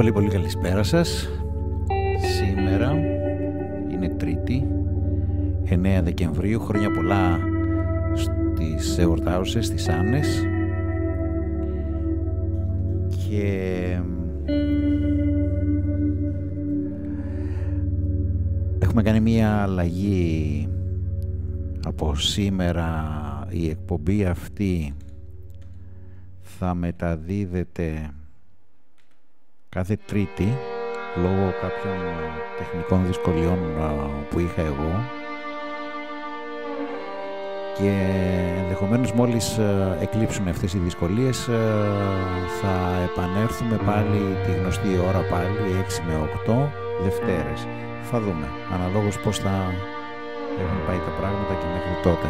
πολύ πολύ καλησπέρα σας Σήμερα είναι Τρίτη 9 Δεκεμβρίου Χρόνια πολλά στις εορτάουσες, στις Άννες Και έχουμε κάνει μια αλλαγή από σήμερα η εκπομπή αυτή θα μεταδίδεται κάθε τρίτη λόγω κάποιων ε, τεχνικών δυσκολιών ε, που είχα εγώ και ενδεχομένως μόλις ε, εκλείψουν αυτές οι δυσκολίες θα επανέλθουμε πάλι τη γνωστή ώρα πάλι 6 με 8 Δευτέρες θα δούμε αναλόγως πως θα έχουν πάει τα πράγματα και μέχρι τότε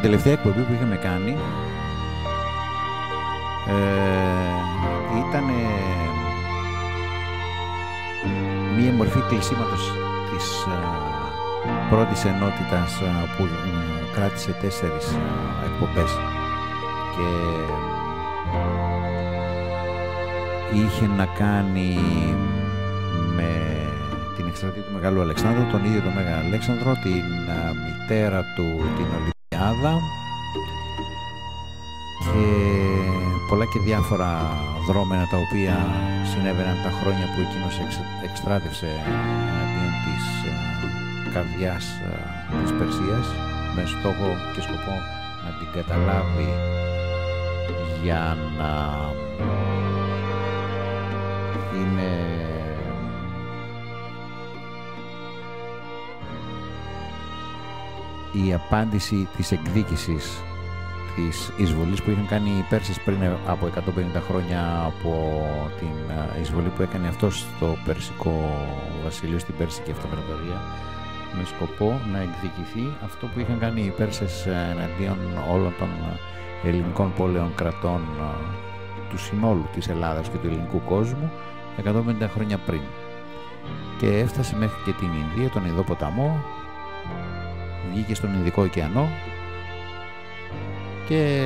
την τελευταία εκπομπή που είχαμε κάνει ε, ήταν μία μορφή κλεισίματος της ε, πρώτης ενότητας ε, που ε, κράτησε τέσσερις εκπομπές και είχε να κάνει με την εκστρατεία του Μεγάλου Αλεξάνδρου, τον ίδιο τον Μέγα Αλέξανδρο, την μητέρα του, την και πολλά και διάφορα δρόμενα τα οποία συνέβαιναν τα χρόνια που εκείνος εξ, εξτράτευσε εναντίον της ε, καρδιάς ε, της Περσίας με στόχο και σκοπό να την καταλάβει για να η απάντηση της εκδίκησης της εισβολής που είχαν κάνει οι Πέρσες πριν από 150 χρόνια από την ε, εισβολή που έκανε αυτός το Περσικό βασιλείο στην Πέρσικη Αυτοκρατορία με σκοπό να εκδικηθεί αυτό που είχαν κάνει οι Πέρσες ε, εναντίον όλων των ε, ελληνικών πόλεων κρατών του συνόλου της Ελλάδας και του ελληνικού κόσμου 150 χρόνια πριν και έφτασε μέχρι και την Ινδία, τον Ιδό βγήκε στον Ινδικό ωκεανό και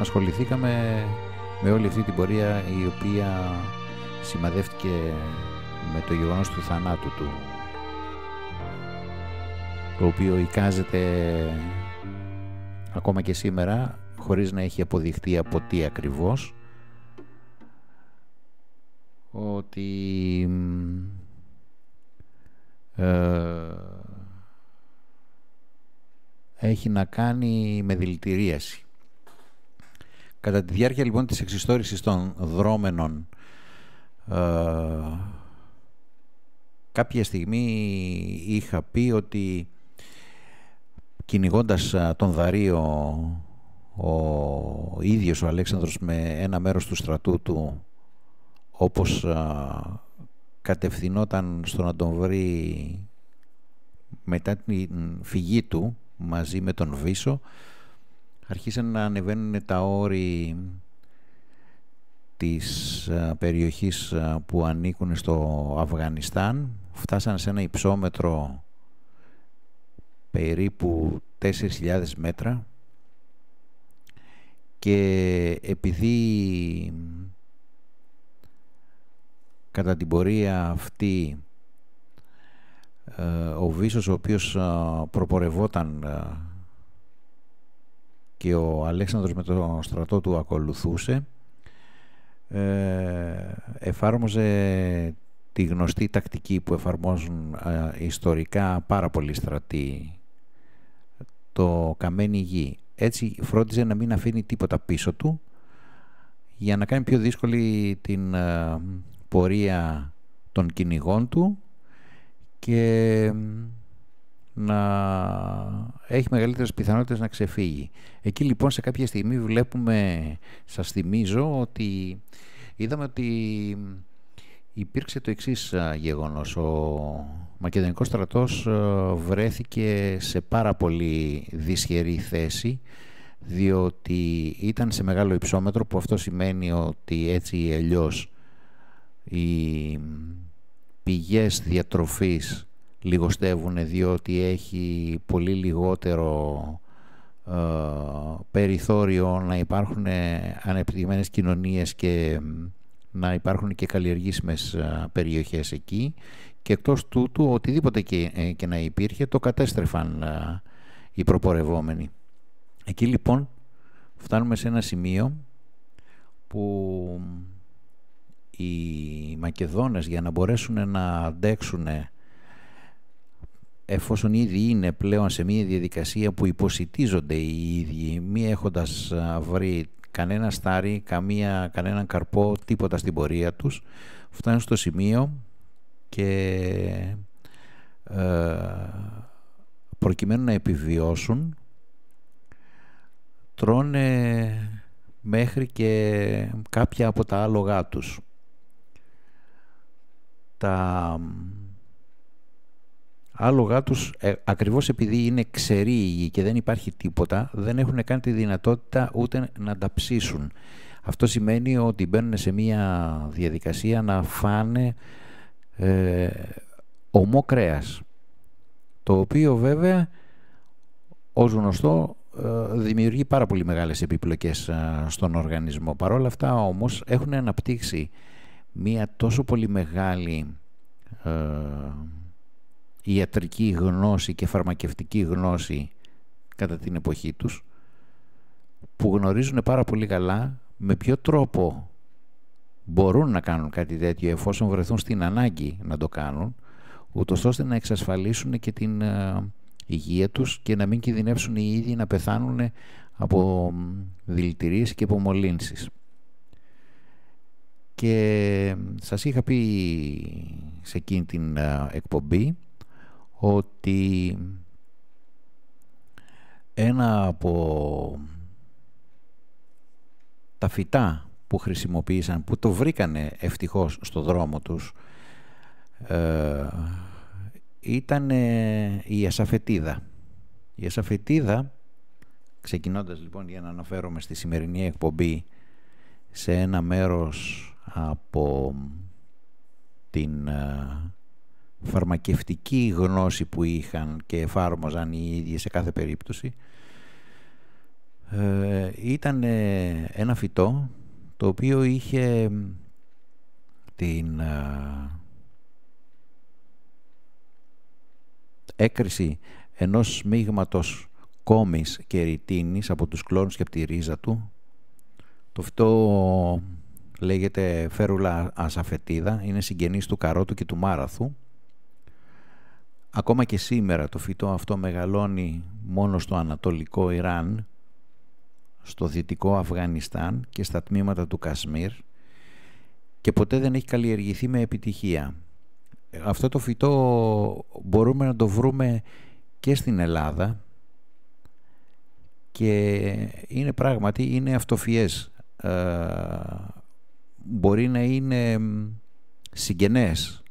ασχοληθήκαμε με όλη αυτή την πορεία η οποία σημαδεύτηκε με το γεγονός του θανάτου του το οποίο εικάζεται ακόμα και σήμερα χωρίς να έχει αποδειχτεί από τι ακριβώς ότι ε, έχει να κάνει με δηλητηρίαση. Κατά τη διάρκεια λοιπόν της εξιστόρησης των δρόμενων ε, κάποια στιγμή είχα πει ότι κυνηγώντας ε, τον Δαρείο ο ίδιος ο Αλέξανδρος με ένα μέρος του στρατού του όπως ε, κατευθυνόταν στο να τον βρει μετά την φυγή του μαζί με τον Βίσο αρχίσαν να ανεβαίνουν τα όρη της ε, περιοχής ε, που ανήκουν στο Αφγανιστάν φτάσαν σε ένα υψόμετρο περίπου 4.000 μέτρα και επειδή κατά την πορεία αυτή ε, ο Βίσος ο οποίος προπορευόταν ε, και ο Αλέξανδρος με το στρατό του ακολουθούσε ε, εφάρμοζε τη γνωστή τακτική που εφαρμόζουν ιστορικά πάρα πολλοί στρατοί το καμένη γη έτσι φρόντιζε να μην αφήνει τίποτα πίσω του για να κάνει πιο δύσκολη την πορεία των κυνηγών του και να έχει μεγαλύτερες πιθανότητες να ξεφύγει. Εκεί λοιπόν σε κάποια στιγμή βλέπουμε, σας θυμίζω ότι είδαμε ότι υπήρξε το εξής γεγονός. Ο Μακεδονικός στρατός βρέθηκε σε πάρα πολύ δυσχερή θέση διότι ήταν σε μεγάλο υψόμετρο που αυτό σημαίνει ότι έτσι ή αλλιώς η η πηγές διατροφής λιγοστεύουν διότι έχει πολύ λιγότερο ε, περιθώριο να υπάρχουν ανεπτυγμένες κοινωνίες και να υπάρχουν και καλλιεργήσιμες ε, περιοχές εκεί και εκτός τούτου οτιδήποτε και, ε, και να υπήρχε το κατέστρεφαν οι προπορευόμενοι. Εκεί λοιπόν φτάνουμε σε ένα σημείο που οι Μακεδόνες για να μπορέσουν να αντέξουν εφόσον ήδη είναι πλέον σε μια διαδικασία που υποσυτίζονται οι ίδιοι μη έχοντας βρει κανένα στάρι, καμία, κανέναν καρπό, τίποτα στην πορεία τους φτάνουν στο σημείο και ε, προκειμένου να επιβιώσουν τρώνε μέχρι και κάποια από τα άλογά τους τα άλογα τους ε, ακριβώς επειδή είναι ξερή και δεν υπάρχει τίποτα δεν έχουν καν τη δυνατότητα ούτε να τα ψήσουν. Αυτό σημαίνει ότι μπαίνουν σε μια διαδικασία να φάνε ε, ομό κρέας, το οποίο βέβαια ως γνωστό ε, δημιουργεί πάρα πολύ μεγάλες επιπλοκές ε, στον οργανισμό. Παρ' όλα αυτά όμως έχουν αναπτύξει μία τόσο πολύ μεγάλη ε, ιατρική γνώση και φαρμακευτική γνώση κατά την εποχή τους που γνωρίζουν πάρα πολύ καλά με ποιο τρόπο μπορούν να κάνουν κάτι τέτοιο εφόσον βρεθούν στην ανάγκη να το κάνουν ούτως ώστε να εξασφαλίσουν και την ε, υγεία τους και να μην κινδυνεύσουν οι ίδιοι να πεθάνουν από δηλητηρίες και από μολύνσεις και σας είχα πει σε εκείνη την εκπομπή ότι ένα από τα φυτά που χρησιμοποίησαν, που το βρήκανε ευτυχώς στο δρόμο τους, ε, ήταν η ασαφετίδα. Η ασαφετίδα, ξεκινώντας λοιπόν για να αναφέρομαι στη σημερινή εκπομπή, σε ένα μέρος από την ε, φαρμακευτική γνώση που είχαν και εφάρμοζαν οι ίδιοι σε κάθε περίπτωση ε, ήταν ε, ένα φυτό το οποίο είχε την έκρηση ενός μείγματος κόμις και ρητίνης από τους κλόνους και από τη ρίζα του. Το φυτό λέγεται Φέρουλα ασαφετίδα, είναι συγγενής του καρότου και του μάραθου. Ακόμα και σήμερα το φυτό αυτό μεγαλώνει μόνο στο ανατολικό Ιράν, στο δυτικό Αφγανιστάν και στα τμήματα του Κασμίρ και ποτέ δεν έχει καλλιεργηθεί με επιτυχία. Αυτό το φυτό μπορούμε να το βρούμε και στην Ελλάδα και είναι πράγματι είναι αυτοφιές ε, μπορεί να είναι συγγενές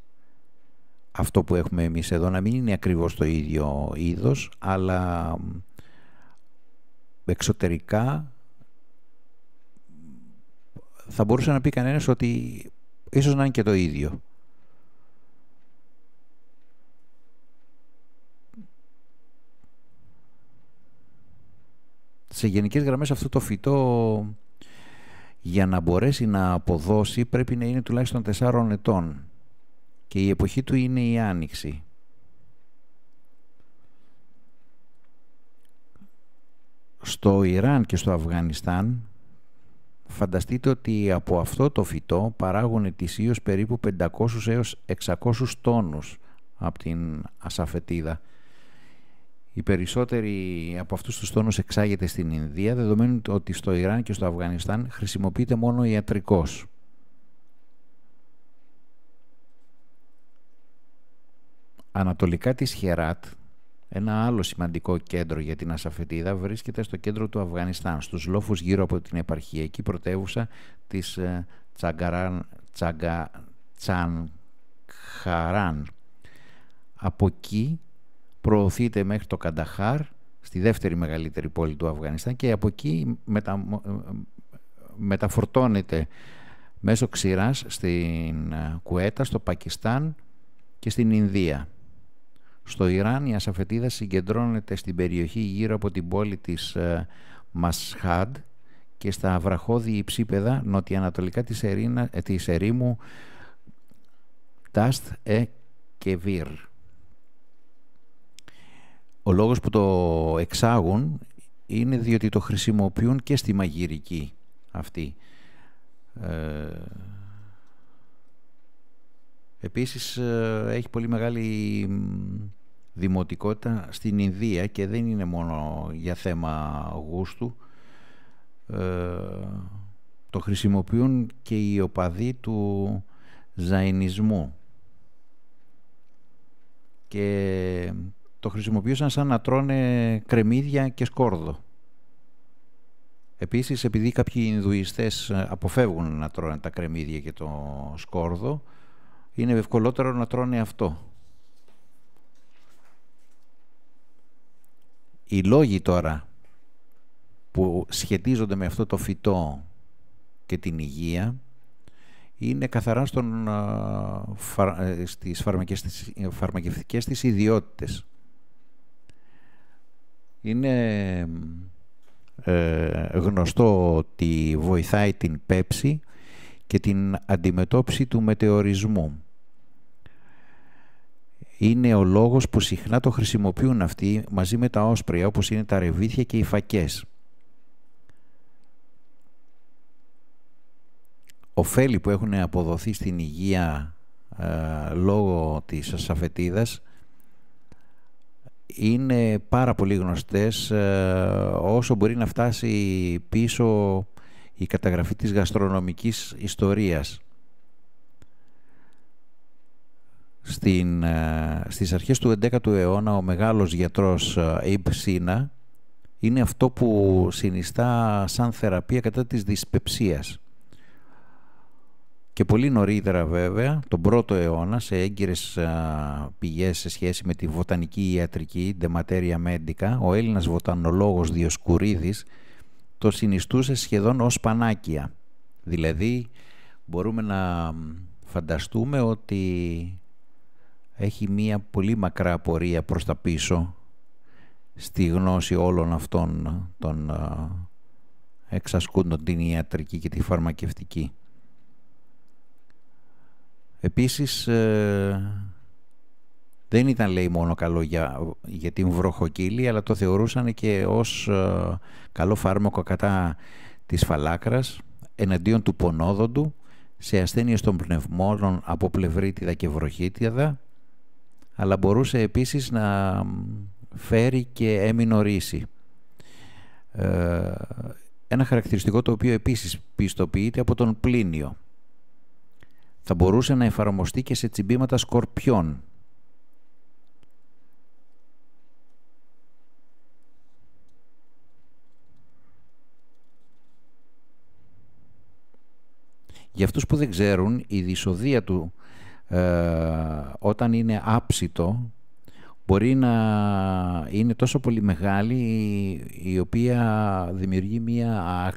αυτό που έχουμε εμείς εδώ να μην είναι ακριβώς το ίδιο είδος αλλά εξωτερικά θα μπορούσε να πει κανένας ότι ίσως να είναι και το ίδιο. Σε γενικές γραμμές αυτό το φυτό για να μπορέσει να αποδώσει πρέπει να είναι τουλάχιστον 4 ετών και η εποχή του είναι η Άνοιξη. Στο Ιράν και στο Αφγανιστάν φανταστείτε ότι από αυτό το φυτό παράγουν ετησίως περίπου 500 έως 600 τόνους από την ασαφετίδα. Οι περισσότεροι από αυτούς τους τόνους εξάγεται στην Ινδία, δεδομένου ότι στο Ιράν και στο Αφγανιστάν χρησιμοποιείται μόνο ιατρικός. Ανατολικά της Χεράτ, ένα άλλο σημαντικό κέντρο για την ασαφετίδα βρίσκεται στο κέντρο του Αφγανιστάν, στους λόφους γύρω από την επαρχιακή πρωτεύουσα της ε, Τσαγκαράν, Τσαγκα, Από εκεί προωθείται μέχρι το Κανταχάρ, στη δεύτερη μεγαλύτερη πόλη του Αφγανιστάν και από εκεί μεταφορτώνεται μέσω ξηράς στην ε, Κουέτα, στο Πακιστάν και στην Ινδία. Στο Ιράν η ασαφετίδα συγκεντρώνεται στην περιοχή γύρω από την πόλη της ε, Μασχάντ και στα βραχώδη υψίπεδα νοτιοανατολικά της, ε, της ερήμου Τάστ Ε και ο λόγος που το εξάγουν είναι διότι το χρησιμοποιούν και στη μαγειρική αυτή. Ε, επίσης ε, έχει πολύ μεγάλη δημοτικότητα στην Ινδία και δεν είναι μόνο για θέμα γούστου. Ε, το χρησιμοποιούν και η οπαδοί του ζαϊνισμού και το χρησιμοποιούσαν σαν να τρώνε κρεμμύδια και σκόρδο. Επίσης, επειδή κάποιοι Ινδουιστές αποφεύγουν να τρώνε τα κρεμμύδια και το σκόρδο, είναι ευκολότερο να τρώνε αυτό. Οι λόγοι τώρα που σχετίζονται με αυτό το φυτό και την υγεία είναι καθαρά στον, ε, ε, στις φαρμακευτικές της ιδιότητες. Είναι ε, γνωστό ότι βοηθάει την πέψη και την αντιμετώπιση του μετεωρισμού. Είναι ο λόγος που συχνά το χρησιμοποιούν αυτοί μαζί με τα όσπρια όπως είναι τα ρεβίθια και οι φακές. Οφέλη που έχουν αποδοθεί στην υγεία ε, λόγω της ασαφετίδας είναι πάρα πολύ γνωστές ε, όσο μπορεί να φτάσει πίσω η καταγραφή της γαστρονομικής ιστορίας. Στην, ε, στις αρχές του 11ου αιώνα ο μεγάλος γιατρός ε, Abe Sina είναι αυτό που συνιστά σαν θεραπεία κατά της δυσπεψίας και πολύ νωρίτερα βέβαια, τον πρώτο αιώνα, σε έγκυρες πηγές σε σχέση με τη βοτανική ιατρική, De Materia Medica, ο Έλληνας βοτανολόγος Διοσκουρίδης το συνιστούσε σχεδόν ως πανάκια. Δηλαδή, μπορούμε να φανταστούμε ότι έχει μία πολύ μακρά πορεία προς τα πίσω στη γνώση όλων αυτών των εξασκούντων την ιατρική και τη φαρμακευτική. Επίσης ε, δεν ήταν λέει μόνο καλό για, για την βροχοκύλη αλλά το θεωρούσαν και ως ε, καλό φάρμακο κατά της φαλάκρας εναντίον του πονόδοντου σε ασθένειες των πνευμόνων από πλευρίτιδα και βροχίτιδα αλλά μπορούσε επίσης να φέρει και έμεινο ε, ένα χαρακτηριστικό το οποίο επίσης πιστοποιείται από τον Πλίνιο θα μπορούσε να εφαρμοστεί και σε τσιμπήματα σκορπιών. Για αυτούς που δεν ξέρουν, η δυσοδεία του ε, όταν είναι άψητο μπορεί να είναι τόσο πολύ μεγάλη η οποία δημιουργεί μια α,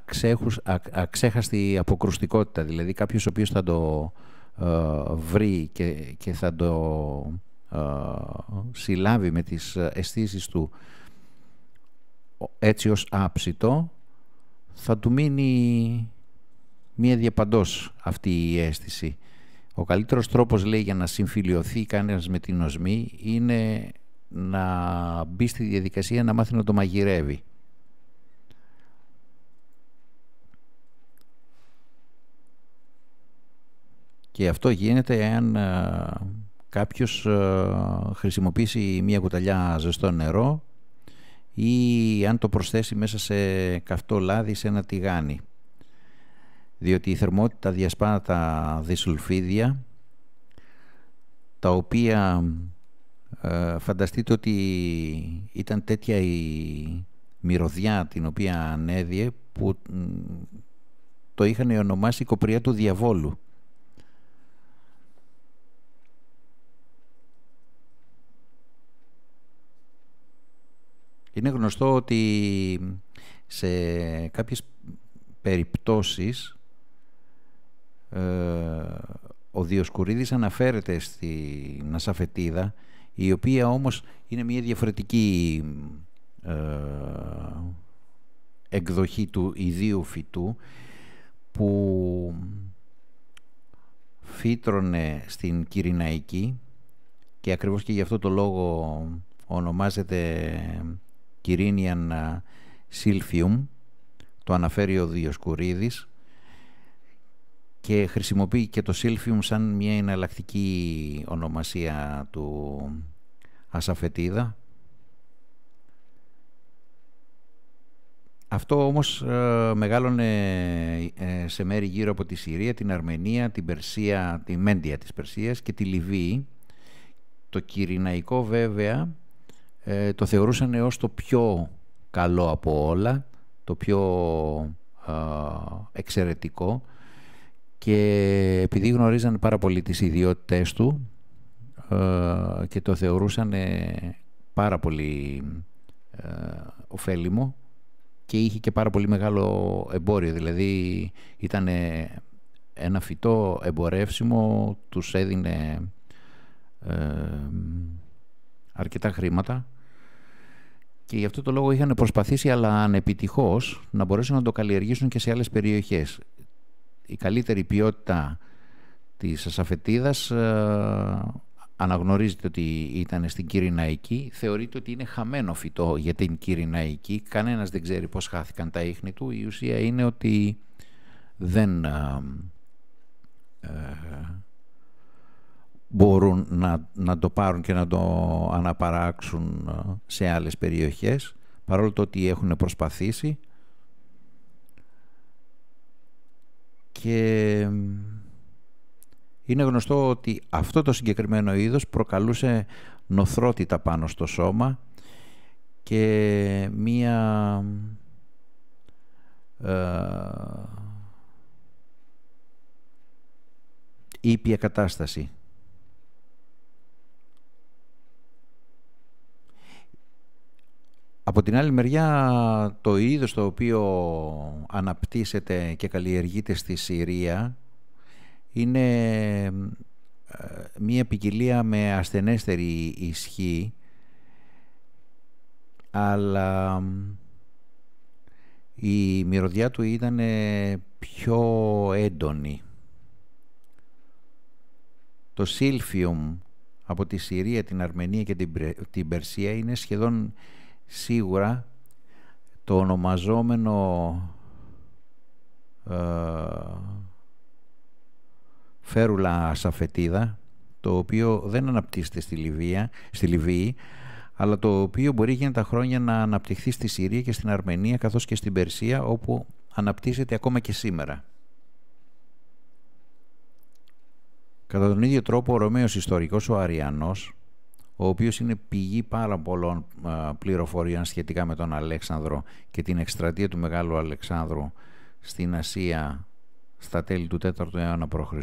αξέχαστη αποκρουστικότητα. Δηλαδή κάποιος ο οποίος θα το ε, βρει και, θα το ε, συλλάβει με τις αισθήσεις του έτσι ως άψητο θα του μείνει μία διαπαντός αυτή η αίσθηση. Ο καλύτερος τρόπος λέει για να συμφιλειωθεί κανένας με την οσμή είναι να μπει στη διαδικασία να μάθει να το μαγειρεύει. Και αυτό γίνεται εάν ε, κάποιος ε, χρησιμοποιήσει μία κουταλιά ζεστό νερό ή αν το προσθέσει μέσα σε καυτό λάδι σε ένα τηγάνι. Διότι η θερμότητα διασπά τα δυσουλφίδια τα οποία ε, φανταστείτε ότι ήταν τέτοια η μυρωδιά την οποία ανέδιε που το είχαν ονομάσει κοπριά του διαβόλου. Είναι γνωστό ότι σε κάποιες περιπτώσεις ε, ο Διοσκουρίδης αναφέρεται στην Ασαφετίδα η οποία όμως είναι μια διαφορετική ε, εκδοχή του ιδίου φυτού που φύτρωνε στην Κυριναϊκή και ακριβώς και γι' αυτό το λόγο ονομάζεται Κυρίνιαν ε, Σίλφιουμ το αναφέρει ο Διοσκουρίδης και χρησιμοποιεί και το Σίλφιουμ σαν μια εναλλακτική ονομασία του ασαφετίδα. Αυτό όμως ε, μεγάλωνε ε, σε μέρη γύρω από τη Συρία, την Αρμενία, την Περσία, τη Μέντια της Περσίας και τη Λιβύη. Το κυριναϊκό βέβαια ε, το θεωρούσαν ως το πιο καλό από όλα, το πιο εξαιρετικό και επειδή γνωρίζαν πάρα πολύ τις ιδιότητες του ε, και το θεωρούσαν ε, πάρα πολύ ωφέλιμο και είχε και πάρα πολύ μεγάλο εμπόριο, δηλαδή ήταν ένα φυτό εμπορεύσιμο, τους έδινε αρκετά χρήματα και γι' αυτό το λόγο είχαν προσπαθήσει, αλλά ανεπιτυχώς, να μπορέσουν να το καλλιεργήσουν και σε άλλες περιοχές. Η καλύτερη ποιότητα της ασαφετίδας ε, αναγνωρίζεται ότι ήταν στην Κυριναϊκή, θεωρείται ότι είναι χαμένο φυτό για την Κυριναϊκή. Κανένας δεν ξέρει πώς χάθηκαν τα ίχνη του. Η ουσία είναι ότι δεν ε, ε, μπορούν να, να το πάρουν και να το αναπαράξουν ε, σε άλλες περιοχές παρόλο το ότι έχουν προσπαθήσει και είναι γνωστό ότι αυτό το συγκεκριμένο είδος προκαλούσε νοθρότητα πάνω στο σώμα και μία ε, ήπια κατάσταση Από την άλλη μεριά, το είδος το οποίο αναπτύσσεται και καλλιεργείται στη Συρία είναι ε, μία ποικιλία με ασθενέστερη ισχύ, αλλά η μυρωδιά του ήταν πιο έντονη. Το σίλφιουμ από τη Συρία, την Αρμενία και την Περσία είναι σχεδόν σίγουρα το ονομαζόμενο ε, φέρουλα σαφετίδα το οποίο δεν αναπτύσσεται στη, Λιβύη, στη Λιβύη αλλά το οποίο μπορεί για τα χρόνια να αναπτυχθεί στη Συρία και στην Αρμενία καθώς και στην Περσία όπου αναπτύσσεται ακόμα και σήμερα. Κατά τον ίδιο τρόπο ο Ρωμαίος ιστορικός ο Αριανός ο οποίος είναι πηγή πάρα πολλών πληροφοριών σχετικά με τον Αλέξανδρο και την εκστρατεία του Μεγάλου Αλεξάνδρου στην Ασία στα τέλη του 4ου αιώνα π.Χ.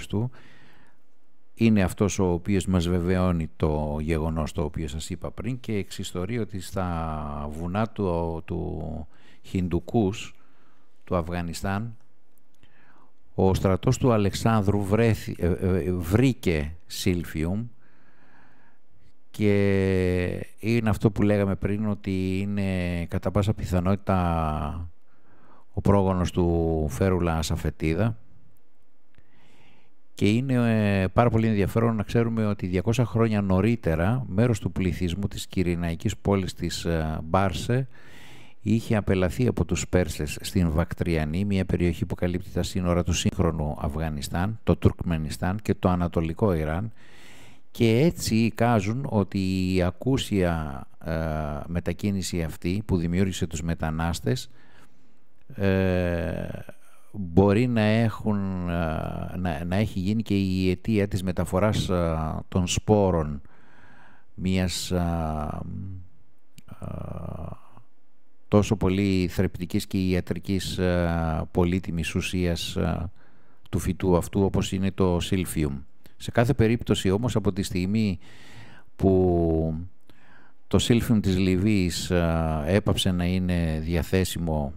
Είναι αυτός ο οποίος μας βεβαιώνει το γεγονός το οποίο σας είπα πριν και εξιστορεί ότι στα βουνά του, του Χιντουκούς, του Αφγανιστάν, ο στρατός του Αλεξάνδρου ε, ε, ε, βρήκε σίλφιουμ και είναι αυτό που λέγαμε πριν ότι είναι κατά πάσα πιθανότητα ο πρόγονος του Φέρουλα Σαφετίδα και είναι ε, πάρα πολύ ενδιαφέρον να ξέρουμε ότι 200 χρόνια νωρίτερα μέρος του πληθυσμού της κυριναϊκής πόλης της ε, Μπάρσε είχε απελαθεί από τους Πέρσες στην Βακτριανή, μια περιοχή που καλύπτει τα σύνορα του σύγχρονου Αφγανιστάν, το Τουρκμενιστάν και το Ανατολικό Ιράν και έτσι καζουν ότι η ακούσια ε, μετακίνηση αυτή που δημιούργησε τους μετανάστες ε, μπορεί να, έχουν, ε, να, να, έχει γίνει και η αιτία της μεταφοράς των σπόρων μιας τόσο πολύ θρεπτικής και ιατρικής πολύτιμης ουσίας του φυτού αυτού όπως είναι το σίλφιουμ. Σε κάθε περίπτωση όμως από τη στιγμή που το σύλφιμ της Λιβύης ε, έπαψε να είναι διαθέσιμο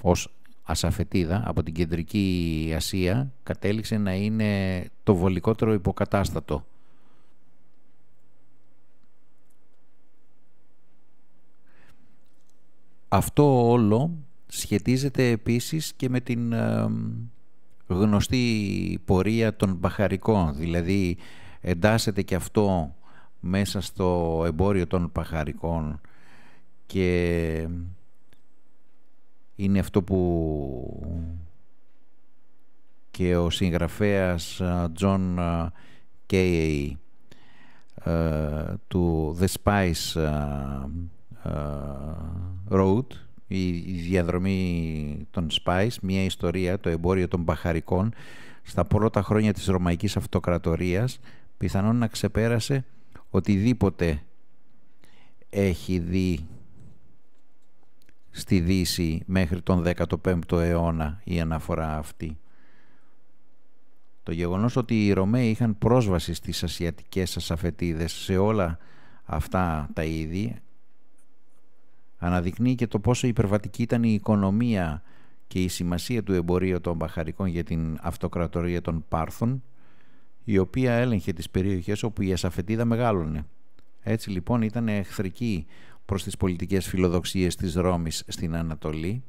ως ασαφετίδα από την κεντρική Ασία κατέληξε να είναι το βολικότερο υποκατάστατο. Αυτό όλο σχετίζεται επίσης και με την ε, γνωστή πορεία των παχαρικών, δηλαδή εντάσσεται και αυτό μέσα στο εμπόριο των παχαρικών και είναι αυτό που και ο συγγραφέας John ε, ε, Κέι ε, του The Spice Road η, διαδρομή των Spice, μια ιστορία, το εμπόριο των μπαχαρικών στα πρώτα χρόνια της Ρωμαϊκής Αυτοκρατορίας πιθανόν να ξεπέρασε οτιδήποτε έχει δει στη Δύση μέχρι τον 15ο αιώνα η αναφορά αυτή. Το γεγονός ότι οι Ρωμαίοι είχαν πρόσβαση στις ασιατικές ασαφετίδες σε όλα αυτά τα είδη Αναδεικνύει και το πόσο υπερβατική ήταν η οικονομία και η σημασία του εμπορίου των μπαχαρικών για την αυτοκρατορία των Πάρθων, η οποία έλεγχε τις περιοχές όπου η ασαφετίδα μεγάλωνε. Έτσι λοιπόν ήταν εχθρική προς τις πολιτικές φιλοδοξίες της Ρώμης στην Ανατολή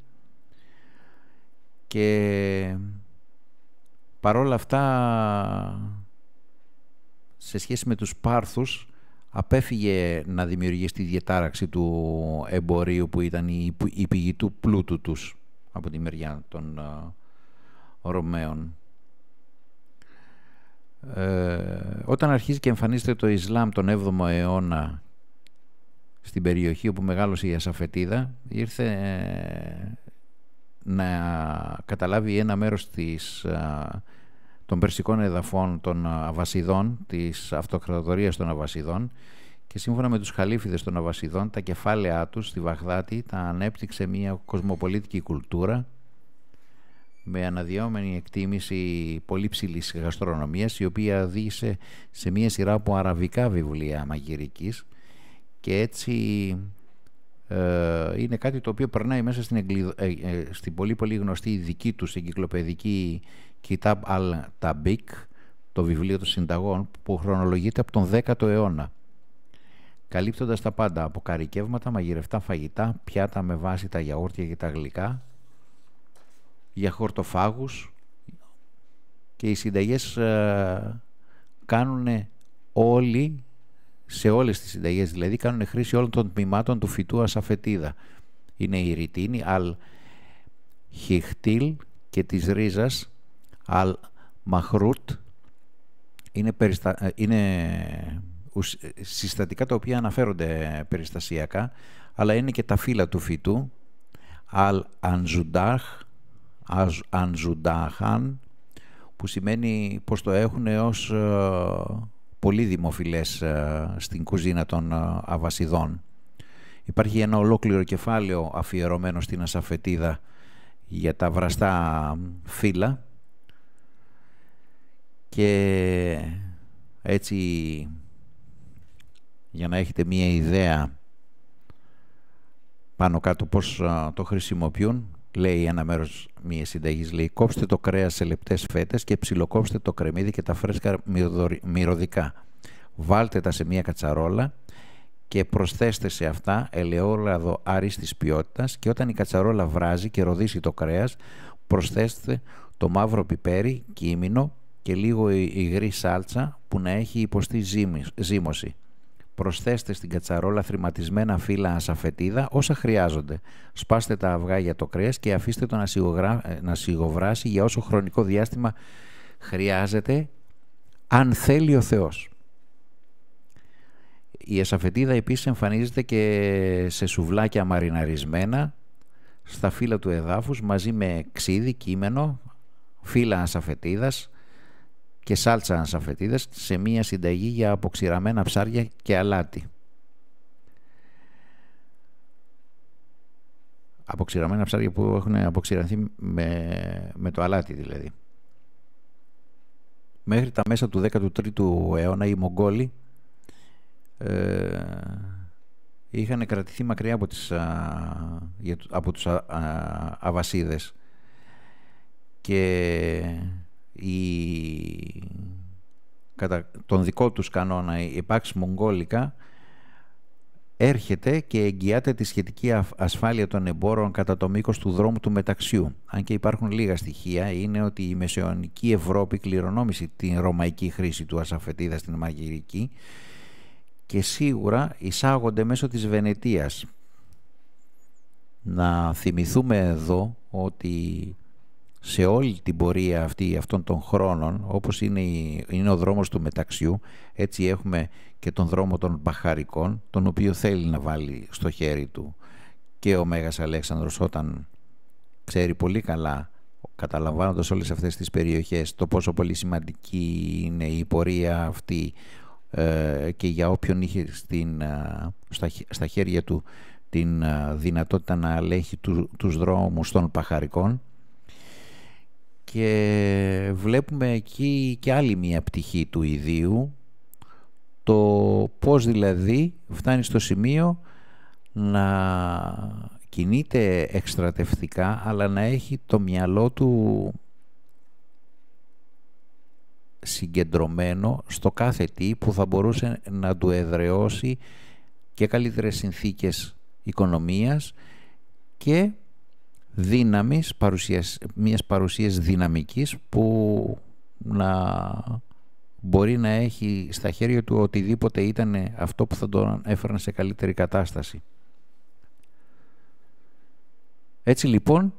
και παρόλα αυτά σε σχέση με τους Πάρθους απέφυγε να δημιουργήσει τη διατάραξη του εμπορίου που ήταν η πηγή του πλούτου τους από τη μεριά των ε, Ρωμαίων. Ε, όταν αρχίζει και εμφανίζεται το Ισλάμ τον 7ο αιώνα στην περιοχή όπου μεγάλωσε η Ασαφετίδα ήρθε ε, να καταλάβει ένα μέρος της ε, των περσικών εδαφών των Αβασιδών, της αυτοκρατορίας των Αβασιδών και σύμφωνα με τους χαλίφιδες των Αβασιδών τα κεφάλαιά τους στη Βαγδάτη τα ανέπτυξε μια κοσμοπολίτικη κουλτούρα με αναδυόμενη εκτίμηση πολύ ψηλής γαστρονομίας η οποία οδήγησε σε μια σειρά από αραβικά βιβλία μαγειρικής και έτσι ε, είναι κάτι το οποίο περνάει μέσα στην, ε, ε, πολύ πολύ γνωστή δική τους εγκυκλοπαιδική Κιτάμπ Αλ Ταμπίκ, το βιβλίο των συνταγών που χρονολογείται από τον 10ο αιώνα καλύπτοντας τα πάντα από καρικεύματα, μαγειρευτά φαγητά, πιάτα με βάση τα γιαούρτια και τα γλυκά, για χορτοφάγους. και οι συνταγές ε, κάνουν όλοι, σε όλες τις συνταγές, δηλαδή, κάνουν χρήση όλων των τμήματων του φυτού ασαφετίδα. Είναι η ρητίνη, αλ χιχτήλ και της ρίζας ...αλ-μαχρούτ είναι, περιστα... Ε, ε, συστατικά τα οποία αναφέρονται περιστασιακά, αλλά είναι και τα φύλλα του φυτου αλ ...αλ-ανζουντάχ, Ανζουντάχαν που σημαίνει πως το έχουν ως ε, πολύ δημοφιλές στην κουζίνα των αβασιδών. Υπάρχει ένα ολόκληρο κεφάλαιο αφιερωμένο στην ασαφετίδα για τα βραστά φύλλα και έτσι για να έχετε μία ιδέα πάνω κάτω πώς το χρησιμοποιούν λέει ένα μέρος μία συνταγής, λέει κόψτε το κρέας σε λεπτές φέτες και ψιλοκόψτε το κρεμμύδι και τα φρέσκα μυρωδικά βάλτε τα σε μία κατσαρόλα και προσθέστε σε αυτά ελαιόλαδο άριστης ποιότητας και όταν η κατσαρόλα βράζει και ροδίσει το κρέας προσθέστε το μαύρο πιπέρι, κίμινο, και λίγο υγρή σάλτσα που να έχει υποστεί ζύμωση. Προσθέστε στην κατσαρόλα θρηματισμένα φύλλα ασαφετίδα όσα χρειάζονται. Σπάστε τα αυγά για το κρέας και αφήστε το ε, να σιγοβράσει για όσο χρονικό διάστημα χρειάζεται, αν θέλει ο Θεός. Η ασαφετίδα επίσης εμφανίζεται και σε σουβλάκια μαριναρισμένα, στα φύλλα του εδάφους, μαζί με ξύδι, κείμενο, φύλλα ασαφετίδας, και σάλτσα ανσαφετίδες σε μία συνταγή για αποξηραμένα ψάρια και αλάτι. Αποξηραμένα ψάρια που έχουν αποξηραθεί με, με το αλάτι δηλαδή. Μέχρι τα μέσα του 13ου αιώνα οι Μογγόλοι ε, είχαν κρατηθεί μακριά από, τις, από τους αβασίδες και η, κατά τον δικό τους κανόνα η Pax Mongolica έρχεται και εγγυάται τη σχετική ασφάλεια των εμπόρων κατά το μήκος του δρόμου του μεταξιού. Αν και υπάρχουν λίγα στοιχεία, είναι ότι η Μεσαιωνική Ευρώπη κληρονόμησε την ρωμαϊκή χρήση του ασαφετίδα στην μαγειρική και σίγουρα εισάγονται μέσω της Βενετίας. Να θυμηθούμε εδώ ότι σε όλη την πορεία αυτή αυτών των χρόνων, όπως είναι, είναι ο δρόμος του μεταξιού, έτσι έχουμε και τον δρόμο των παχαρικών τον οποίο θέλει να βάλει στο χέρι του και ο Μέγας Αλέξανδρος όταν ξέρει πολύ καλά, καταλαμβάνοντας όλες αυτές τις περιοχές, το πόσο πολύ σημαντική είναι η πορεία αυτή ε, και για όποιον είχε ε, στα, χέρια του την ε, δυνατότητα να αλέχει τους δρόμους των παχαρικών και βλέπουμε εκεί και άλλη μία πτυχή του ιδίου το πώς δηλαδή φτάνει στο σημείο να κινείται εξτρατευτικά, αλλά να έχει το μυαλό του συγκεντρωμένο στο κάθε τι που θα μπορούσε να του εδραιώσει και καλύτερες συνθήκες οικονομίας και δύναμης, παρουσίας, μιας παρουσίας δυναμικής που να μπορεί να έχει στα χέρια του οτιδήποτε ήταν αυτό που θα τον έφεραν σε καλύτερη κατάσταση. Έτσι λοιπόν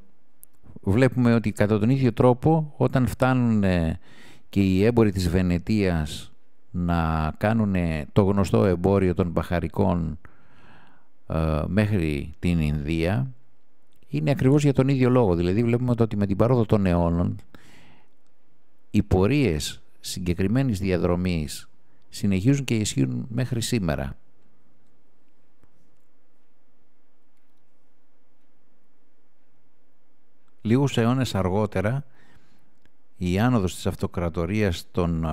βλέπουμε ότι κατά τον ίδιο τρόπο όταν φτάνουν και οι έμποροι της Βενετίας να κάνουν το γνωστό εμπόριο των μπαχαρικών ε, μέχρι την Ινδία είναι ακριβώς για τον ίδιο λόγο. Δηλαδή βλέπουμε ότι με την παρόδο των αιώνων οι πορείες συγκεκριμένης διαδρομής συνεχίζουν και ισχύουν μέχρι σήμερα. Λίγους αιώνες αργότερα η άνοδος της αυτοκρατορίας των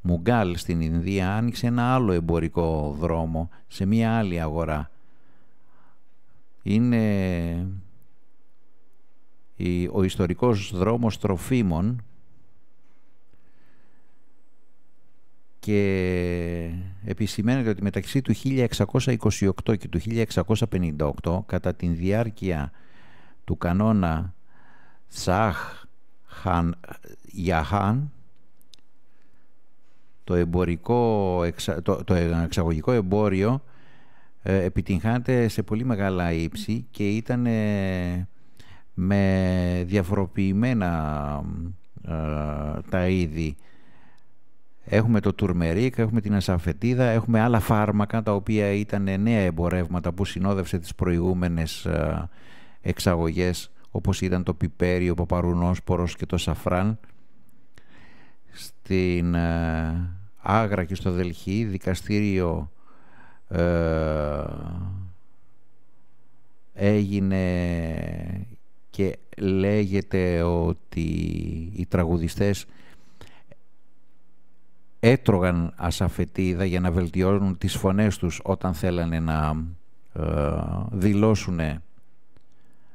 Μουγκάλ στην Ινδία άνοιξε ένα άλλο εμπορικό δρόμο σε μια άλλη αγορά είναι ο ιστορικός δρόμος τροφίμων και επισημαίνεται ότι μεταξύ του 1628 και του 1658 κατά την διάρκεια του κανόνα Σαχ Χαν το, εμπορικό, το, το εξαγωγικό εμπόριο ε, επιτυγχάνεται σε πολύ μεγάλα ύψη και ήταν ε, με διαφοροποιημένα ε, τα είδη. Έχουμε το τουρμερίκ, έχουμε την ασαφετίδα, έχουμε άλλα φάρμακα τα οποία ήταν νέα εμπορεύματα που συνόδευσε τις προηγούμενες εξαγωγές όπως ήταν το πιπέρι, ο παπαρουνόσπορος και το σαφράν. Στην Άγρα και στο Δελχή δικαστήριο ε, έγινε και λέγεται ότι οι τραγουδιστές έτρωγαν ασαφετίδα για να βελτιώνουν τις φωνές τους όταν θέλανε να ε, δηλώσουν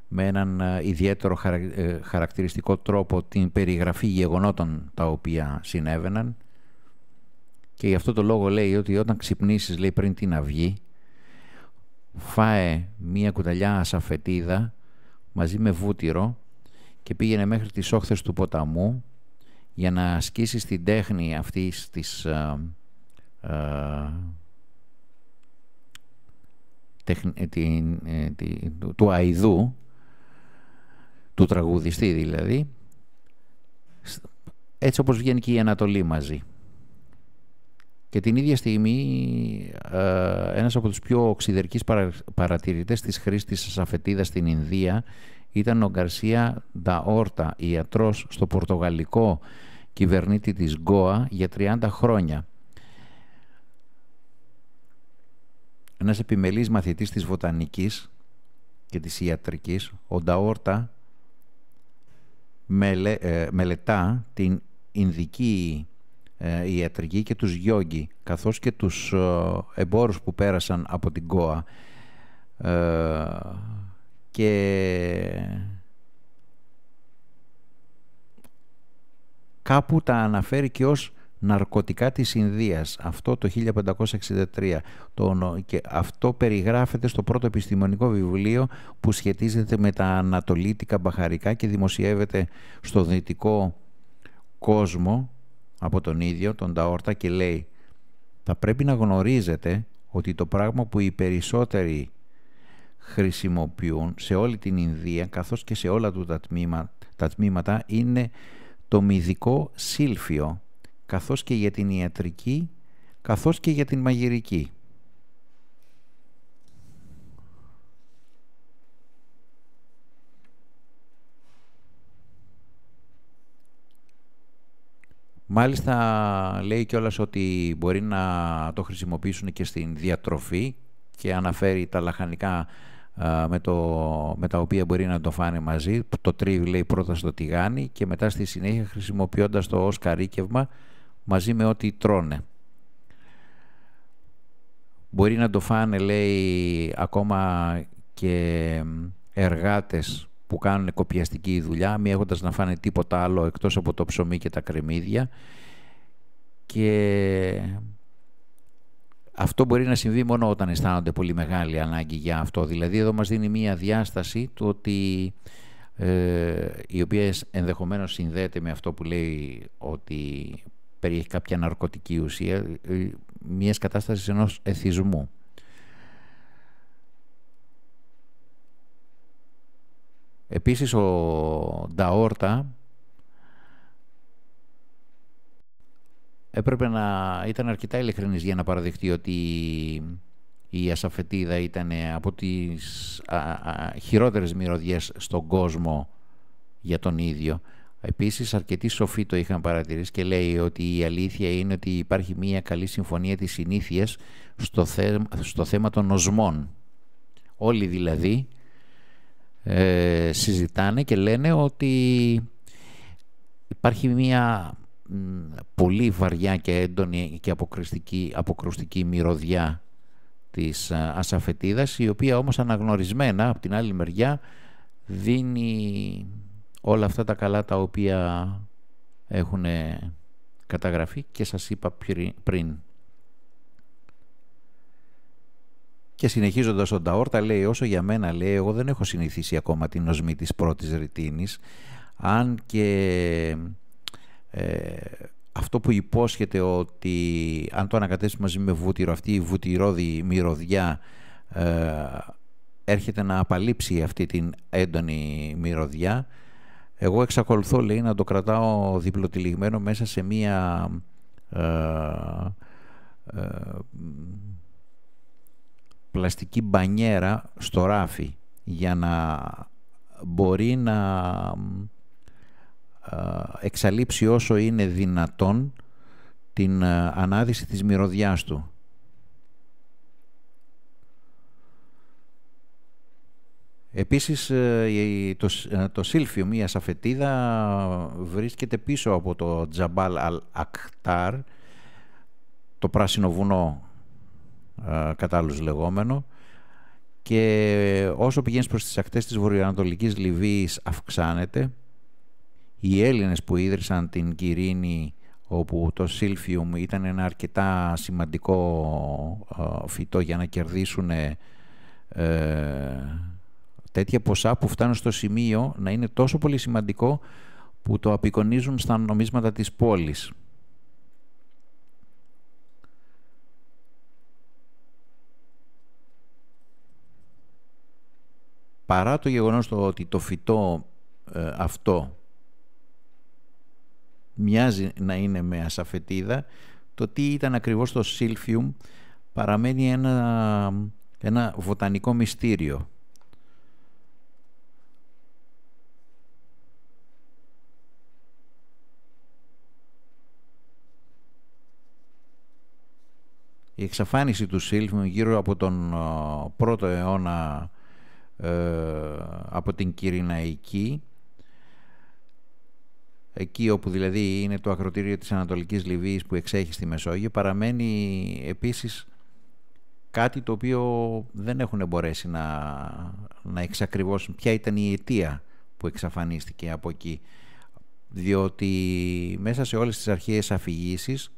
με έναν ε, ιδιαίτερο ε, χαρακτηριστικό τρόπο την περιγραφή γεγονότων τα οποία συνέβαιναν και γι' αυτό το λόγο λέει ότι όταν ξυπνήσεις, λέει πριν την αυγή, φάε μία κουταλιά ασαφετίδα μαζί με βούτυρο και πήγαινε μέχρι τις όχθες του ποταμού για να ασκήσεις την τέχνη αυτής της α, ε, α, ε, ε, του, του αηδού, του τραγουδιστή δηλαδή, έτσι όπως βγαίνει και η Ανατολή μαζί. Και την ίδια στιγμή ε, ένας από τους πιο οξυδερκείς παρατηρητές της χρήσης της αφετίδας στην Ινδία ήταν ο Γκαρσία Νταόρτα, ιατρός στο πορτογαλικό κυβερνήτη της Γκόα για 30 χρόνια. Ένας επιμελής μαθητής της βοτανικής και της ιατρικής, ο Νταόρτα ε, μελετά την Ινδική ε, οι ιατρικοί και τους γιόγκοι, καθώς και τους ε, εμπόρους που πέρασαν από την ΚΟΑ ε, και κάπου τα αναφέρει και ως ναρκωτικά της Ινδίας αυτό το 1563 και αυτό περιγράφεται στο πρώτο επιστημονικό βιβλίο που σχετίζεται με τα ανατολίτικα μπαχαρικά και δημοσιεύεται στο δυτικό κόσμο από τον ίδιο τον Ταόρτα και λέει «Θα πρέπει να γνωρίζετε ότι το πράγμα που οι περισσότεροι χρησιμοποιούν σε όλη την Ινδία καθώς και σε όλα του τα, τα τμήματα είναι το μυδικό σύλφιο καθώς και για την ιατρική καθώς και για την μαγειρική. Μάλιστα λέει κιόλας ότι μπορεί να το χρησιμοποιήσουν και στην διατροφή και αναφέρει τα λαχανικά με, το, τα οποία μπορεί να το φάνε μαζί. Το τρίβει λέει πρώτα στο τηγάνι και μετά στη συνέχεια χρησιμοποιώντας το ως καρύκευμα μαζί με ό,τι τρώνε. Μπορεί να το φάνε λέει ακόμα και εργάτες που κάνουν κοπιαστική δουλειά, μη έχοντας να φάνε τίποτα άλλο εκτός από το ψωμί και τα κρεμμύδια. Και αυτό μπορεί να συμβεί μόνο όταν αισθάνονται πολύ μεγάλη ανάγκη για αυτό. Δηλαδή εδώ μας δίνει μία διάσταση του ότι ε, η οποία ενδεχομένως συνδέεται με αυτό που λέει ότι περιέχει κάποια ναρκωτική ουσία ε, μιας κατάστασης ενός εθισμού. Επίσης ο Νταόρτα έπρεπε να ήταν αρκετά ειλικρινής για να παραδεχτεί ότι η ασαφετίδα ήταν από τις χειρότερες μυρωδιές στον κόσμο για τον ίδιο. Επίσης αρκετοί σοφοί το είχαν παρατηρήσει και λέει ότι η αλήθεια είναι ότι υπάρχει μια καλή συμφωνία της συνήθειας στο, στο θέμα των οσμών. Όλοι δηλαδή ε, συζητάνε και λένε ότι υπάρχει μια πολύ βαριά και έντονη και αποκριστική αποκρουστική μυρωδιά της ε, ασαφετίδας η οποία όμως αναγνωρισμένα από την άλλη μεριά δίνει όλα αυτά τα καλά τα οποία έχουν καταγραφεί και σας είπα πριν Και συνεχίζοντας ο Νταόρτα λέει: Όσο για μένα, λέει, εγώ δεν έχω συνηθίσει ακόμα την οσμή της πρώτης ρητίνης. Αν και ε, αυτό που υπόσχεται ότι αν το ανακατέψει μαζί με βούτυρο, αυτή η βουτυρόδη μυρωδιά ε, έρχεται να απαλείψει αυτή την έντονη μυρωδιά. Εγώ εξακολουθώ, λέει, να το κρατάω διπλοτυλιγμένο μέσα σε μία ε, ε πλαστική μπανιέρα στο ράφι για να μπορεί να εξαλείψει όσο είναι δυνατόν την ε, ανάδυση της μυρωδιάς του. Επίσης ε, το, σύλφιο ε, μια η βρίσκεται πίσω από το Τζαμπάλ Αλ Ακτάρ, το πράσινο βουνό κατάλληλος λεγόμενο και όσο πηγαίνεις προς τις ακτές της βορειοανατολικής Λιβύης αυξάνεται. Οι Έλληνες που ίδρυσαν την Κυρίνη όπου το σίλφιουμ ήταν ένα αρκετά σημαντικό φυτό για να κερδίσουν ε, τέτοια ποσά που φτάνουν στο σημείο να είναι τόσο πολύ σημαντικό που το απεικονίζουν στα νομίσματα της πόλης. παρά το γεγονός το ότι το φυτό ε, αυτό μοιάζει να είναι με ασαφετίδα, το τι ήταν ακριβώς το σίλφιουμ παραμένει ένα, ένα βοτανικό μυστήριο. Η εξαφάνιση του σίλφιουμ γύρω από τον ε, πρώτο αιώνα ε, από την Κυριναϊκή εκεί όπου δηλαδή είναι το ακροτήριο της Ανατολικής Λιβύης που εξέχει στη Μεσόγειο παραμένει επίσης κάτι το οποίο δεν έχουν μπορέσει να, να εξακριβώσουν ποια ήταν η αιτία που εξαφανίστηκε από εκεί διότι μέσα σε όλες τις αρχαίες αφηγήσεις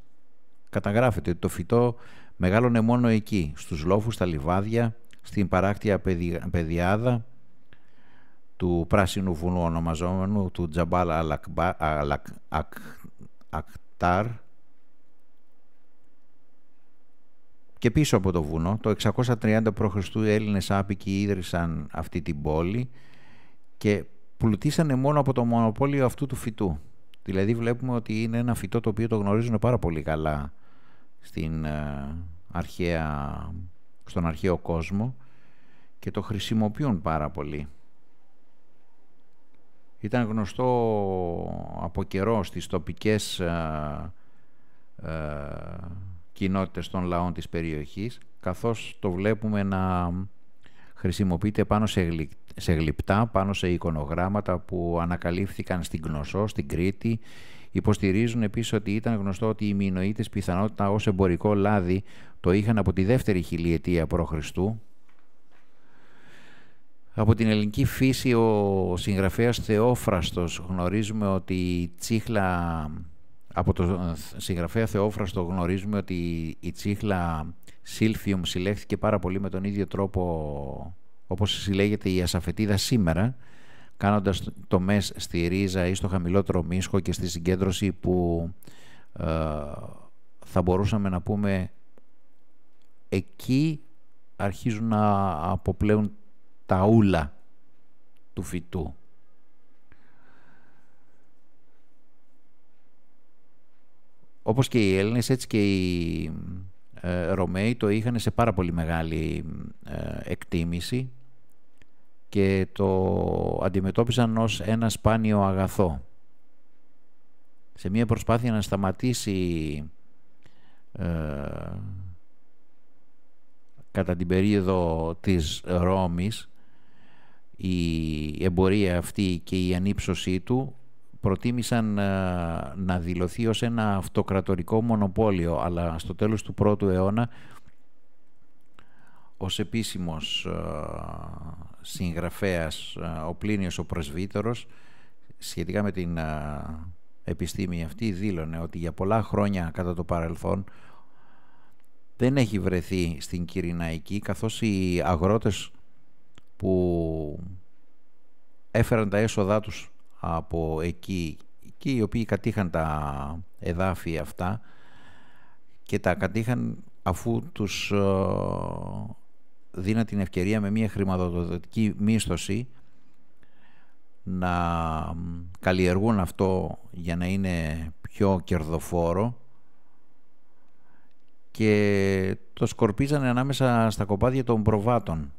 καταγράφεται ότι το φυτό μεγάλωνε μόνο εκεί στους λόφους, στα λιβάδια στην παράκτια πεδιάδα του πράσινου βουνού ονομαζόμενου του Τζαμπάλ Ακτάρ και πίσω από το βουνό το 630 π.Χ. οι Έλληνες άπικοι ίδρυσαν αυτή την πόλη και πλουτίσανε μόνο από το μονοπόλιο αυτού του φυτού. Δηλαδή βλέπουμε ότι είναι ένα φυτό το οποίο το γνωρίζουν πάρα πολύ καλά στην ε, αρχαία στον αρχαίο κόσμο και το χρησιμοποιούν πάρα πολύ. Ήταν γνωστό από καιρό στις τοπικές ε, ε κοινότητες των λαών της περιοχής καθώς το βλέπουμε να χρησιμοποιείται πάνω σε, γλυ... γλυπτά, πάνω σε εικονογράμματα που ανακαλύφθηκαν στην Κνωσό, στην Κρήτη Υποστηρίζουν επίσης ότι ήταν γνωστό ότι οι Μινοίτε πιθανότητα ως εμπορικό λάδι το είχαν από τη δεύτερη χιλιετία π.Χ. Από την ελληνική φύση ο συγγραφέας Θεόφραστος γνωρίζουμε ότι η τσίχλα από τον συγγραφέα Θεόφραστο γνωρίζουμε ότι η τσίχλα Σίλφιουμ συλλέχθηκε πάρα πολύ με τον ίδιο τρόπο όπως συλλέγεται η ασαφετίδα σήμερα κάνοντας τομές στη ρίζα ή στο χαμηλότερο μίσχο και στη συγκέντρωση που ε, θα μπορούσαμε να πούμε εκεί αρχίζουν να αποπλέουν τα ούλα του φυτού. Όπως και οι Έλληνες, έτσι και οι ε, Ρωμαίοι το είχαν σε πάρα πολύ μεγάλη ε, εκτίμηση και το αντιμετώπιζαν ως ένα σπάνιο αγαθό. Σε μια προσπάθεια να σταματήσει ε, κατά την περίοδο της Ρώμης η εμπορία αυτή και η ανύψωσή του προτίμησαν ε, να δηλωθεί ως ένα αυτοκρατορικό μονοπόλιο αλλά στο τέλος του πρώτου αιώνα ως επίσημος ε, συγγραφέας ο Πλίνιος ο Προσβήτορος σχετικά με την επιστήμη αυτή δήλωνε ότι για πολλά χρόνια κατά το παρελθόν δεν έχει βρεθεί στην Κυριναϊκή καθώς οι αγρότες που έφεραν τα έσοδά τους από εκεί και οι οποίοι κατήχαν τα εδάφη αυτά και τα κατήχαν αφού τους δίνα την ευκαιρία με μια χρηματοδοτική μίσθωση να καλλιεργούν αυτό για να είναι πιο κερδοφόρο και το σκορπίζανε ανάμεσα στα κοπάδια των προβάτων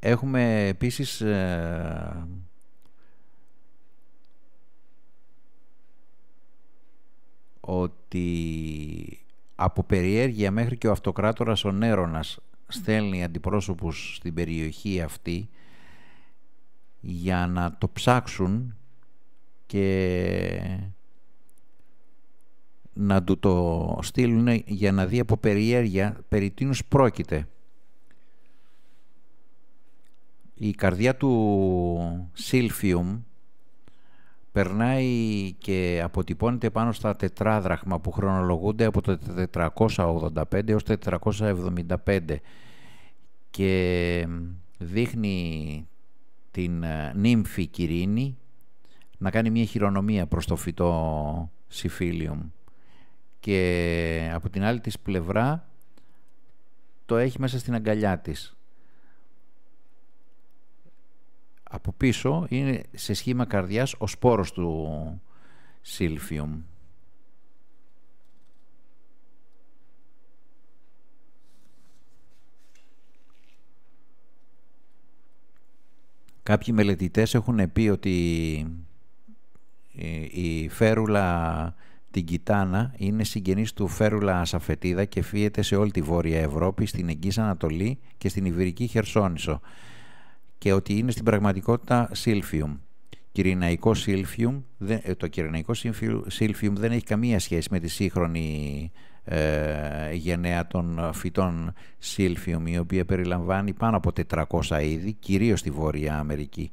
Έχουμε επίσης ε, ότι από περιέργεια μέχρι και ο αυτοκράτορας ο Νέρονας στέλνει αντιπρόσωπους στην περιοχή αυτή για να το ψάξουν και να του το στείλουν για να δει από περιέργεια περί τίνους πρόκειται η καρδιά του Σίλφιουμ περνάει και αποτυπώνεται πάνω στα τετράδραχμα που χρονολογούνται από το 485 έως το 475 και δείχνει την ε, νύμφη Κυρίνη να κάνει μια χειρονομία προς το φυτό Σιφίλιουμ και από την άλλη της πλευρά το έχει μέσα στην αγκαλιά της. από πίσω είναι σε σχήμα καρδιάς ο σπόρος του σίλφιουμ. Κάποιοι μελετητές έχουν πει ότι ε, η φέρουλα την Κιτάνα είναι συγγενής του φέρουλα ασαφετίδα και φύεται σε όλη τη Βόρεια Ευρώπη, στην Εγγύς Ανατολή και στην Ιβυρική Χερσόνησο και ότι είναι στην πραγματικότητα σίλφιουμ. Κυριναϊκό ε, το κυριναϊκό σίλφιουμ δεν έχει καμία σχέση με τη σύγχρονη ε, γενναία των φυτών σίλφιουμ, η οποία περιλαμβάνει πάνω από 400 είδη, κυρίως στη Βόρεια Αμερική.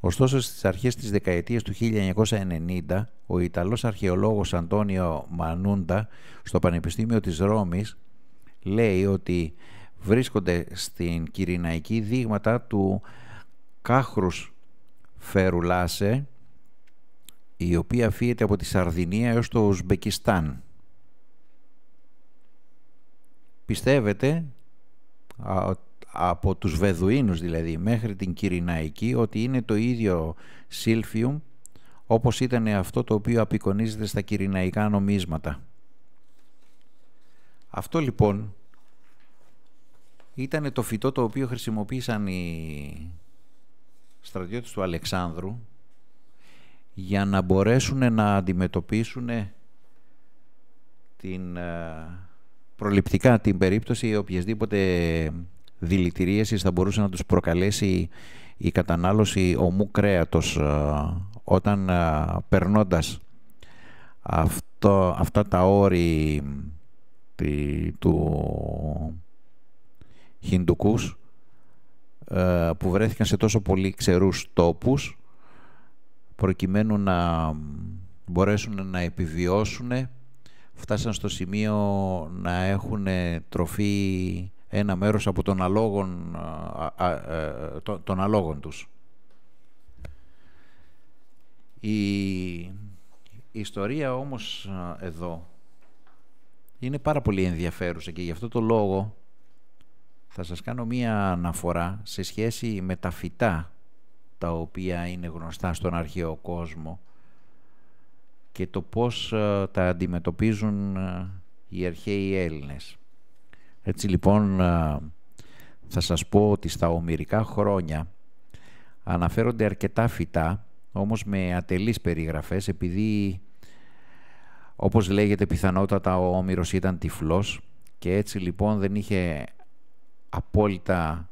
Ωστόσο, στις αρχές της δεκαετίας του 1990, ο Ιταλός αρχαιολόγος Αντώνιο Μανούντα στο Πανεπιστήμιο της Ρώμης λέει ότι βρίσκονται στην Κυριναϊκή δείγματα του κάχρους Φερουλάσε η οποία φύγεται από τη Σαρδινία έως το Ουσμπεκιστάν. Πιστεύετε από τους Βεδουίνους δηλαδή μέχρι την Κυριναϊκή ότι είναι το ίδιο σίλφιουμ όπως ήταν αυτό το οποίο απεικονίζεται στα κυριναϊκά νομίσματα. Αυτό λοιπόν ήταν το φυτό το οποίο χρησιμοποίησαν οι στρατιώτες του Αλεξάνδρου για να μπορέσουν να αντιμετωπίσουν την, ε, προληπτικά την περίπτωση οποιασδήποτε δηλητηρίασης θα μπορούσε να τους προκαλέσει η κατανάλωση ομού κρέατος ε, όταν ε, περνώντας αυτά τα όρη του Χιντουκούς ε, που βρέθηκαν σε τόσο πολύ ξερούς τόπους προκειμένου να μπορέσουν να επιβιώσουν φτάσαν στο σημείο να έχουν τροφή ένα μέρος από τον αλόγων, ε, α, ε, τους. Η, η ιστορία όμως εδώ είναι πάρα πολύ ενδιαφέρουσα και γι' αυτό το λόγο θα σας κάνω μία αναφορά σε σχέση με τα φυτά τα οποία είναι γνωστά στον αρχαίο κόσμο και το πώς ε, τα αντιμετωπίζουν ε, οι αρχαίοι Έλληνες. Έτσι λοιπόν ε, θα σας πω ότι στα ομυρικά χρόνια αναφέρονται αρκετά φυτά όμως με ατελείς περιγραφές επειδή όπως λέγεται πιθανότατα ο Όμηρος ήταν τυφλός και έτσι λοιπόν δεν είχε απόλυτα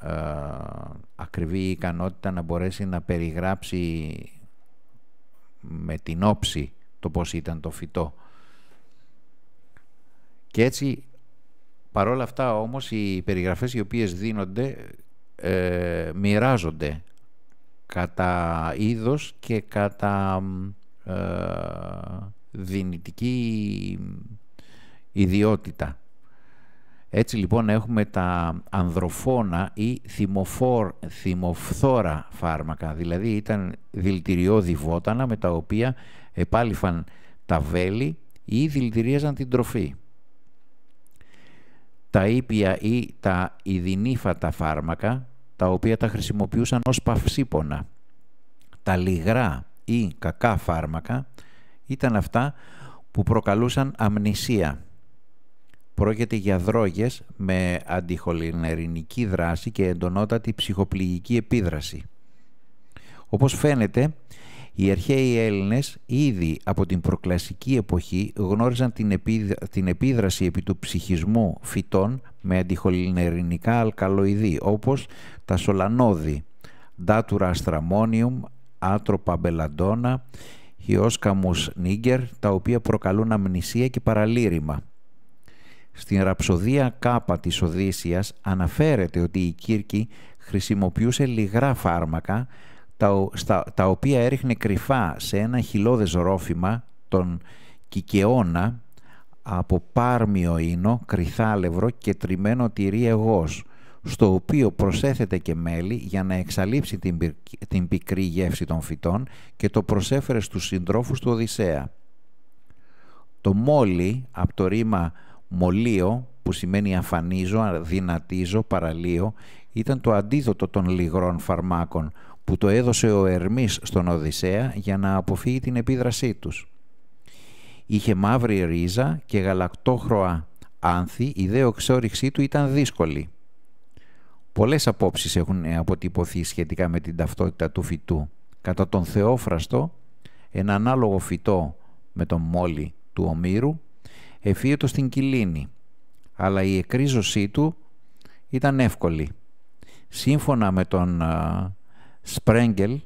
ε, ακριβή ικανότητα να μπορέσει να περιγράψει με την όψη το πώς ήταν το φυτό. Και έτσι, παρόλα αυτά όμως, οι περιγραφές οι οποίες δίνονται ε, μοιράζονται κατά είδος και κατά ε, δυνητική ιδιότητα. Έτσι λοιπόν έχουμε τα ανδροφόνα ή θυμοφόρ, θυμοφθόρα φάρμακα, δηλαδή ήταν δηλητηριώδη βότανα με τα οποία επάλυφαν τα βέλη ή δηλητηρίαζαν την τροφή. Τα ήπια ή τα τα φάρμακα, τα οποία τα χρησιμοποιούσαν ως παυσίπονα. Τα λιγρά ή κακά φάρμακα ήταν αυτά που προκαλούσαν αμνησία Πρόκειται για δρόγες με αντιχολινερινική δράση και εντονότατη ψυχοπληγική επίδραση. Όπως φαίνεται, οι αρχαίοι Έλληνες ήδη από την προκλασική εποχή γνώριζαν την, επίδραση επί του ψυχισμού φυτών με αντιχολινερινικά αλκαλοειδή όπως τα σολανόδη, ντάτουρα αστραμόνιουμ, άτροπα μπελαντόνα, χιόσκαμους νίγκερ τα οποία προκαλούν αμνησία και παραλήρημα. Στην ραψοδία κάπα της Οδύσσιας αναφέρεται ότι η Κύρκη χρησιμοποιούσε λιγρά φάρμακα τα, οποία έριχνε κρυφά σε ένα χιλόδες ρόφημα τον Κικαιώνα από πάρμιο ίνο, κρυθάλευρο και τριμμένο τυρί εγώς, στο οποίο προσέθεται και μέλι για να εξαλείψει την, την πικρή γεύση των φυτών και το προσέφερε στους συντρόφους του Οδυσσέα. Το μόλι από το ρήμα Μολίο, που σημαίνει αφανίζω, αδυνατίζω, παραλύω, ήταν το αντίδοτο των λιγρών φαρμάκων που το έδωσε ο Ερμής στον Οδυσσέα για να αποφύγει την επίδρασή τους. Είχε μαύρη ρίζα και γαλακτόχρωα άνθη, η δε του ήταν δύσκολη. Πολλές απόψεις έχουν αποτυπωθεί σχετικά με την ταυτότητα του φυτού. Κατά τον Θεόφραστο, ένα ανάλογο φυτό με τον μόλι του Ομήρου, εφίετο στην κιλίνη, αλλά η εκρίζωσή του ήταν εύκολη. Σύμφωνα με τον Σπρέγγελ,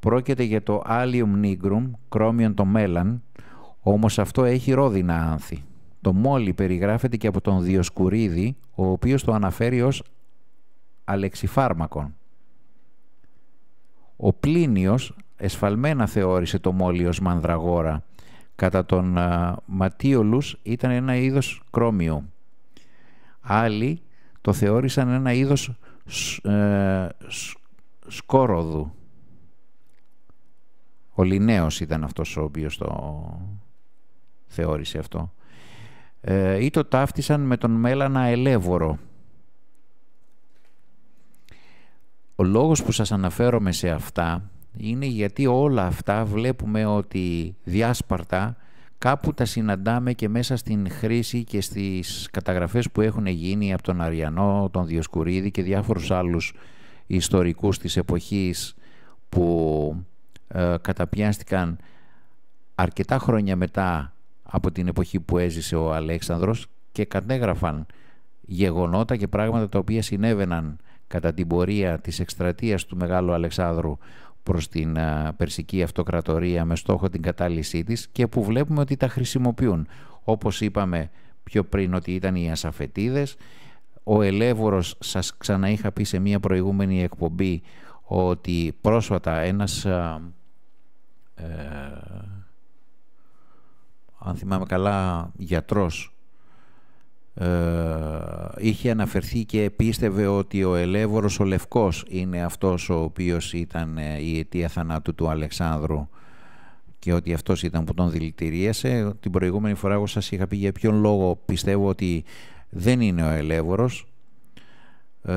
πρόκειται για το Allium nigrum, κρόμιον το μέλαν, όμως αυτό έχει ρόδινα άνθη. Το μόλι περιγράφεται και από τον Διοσκουρίδη, ο οποίος το αναφέρει ως αλεξιφάρμακον. Ο Πλίνιος εσφαλμένα θεώρησε το μόλι ως μανδραγόρα, Κατά τον ε, Ματίολους ήταν ένα είδος κρόμιο. Άλλοι το θεώρησαν ένα είδος ε, σκόροδου. Ο Λινέος ήταν αυτός ο οποίος το θεώρησε αυτό. Ε, ή το ταύτισαν με τον Μέλανα Ελεύωρο. Ο λόγος που σας αναφέρομαι σε αυτά είναι γιατί όλα αυτά βλέπουμε ότι διάσπαρτα κάπου τα συναντάμε και μέσα στην χρήση και στις καταγραφές που έχουν γίνει από τον Αριανό, τον Διοσκουρίδη και διάφορους άλλους ιστορικούς της εποχής που ε, καταπιάστηκαν αρκετά χρόνια μετά από την εποχή που έζησε ο Αλέξανδρος και κατέγραφαν γεγονότα και πράγματα τα οποία συνέβαιναν κατά την πορεία της εκστρατείας του Μεγάλου Αλεξάνδρου προς την Περσική Αυτοκρατορία με στόχο την κατάλυσή της και που βλέπουμε ότι τα χρησιμοποιούν. Όπως είπαμε πιο πριν ότι ήταν οι ασαφετίδες, ο Ελεύωρος σας ξαναείχα πει σε μια προηγούμενη εκπομπή ότι πρόσφατα ένας, ε, αν θυμάμαι καλά, γιατρός ε, είχε αναφερθεί και πίστευε ότι ο Ελεύωρος ο Λευκός είναι αυτός ο οποίος ήταν ε, η αιτία θανάτου του Αλεξάνδρου και ότι αυτός ήταν που τον δηλητηρίασε. Την προηγούμενη φορά εγώ σας είχα πει για ποιον λόγο πιστεύω ότι δεν είναι ο Ελεύωρος ε,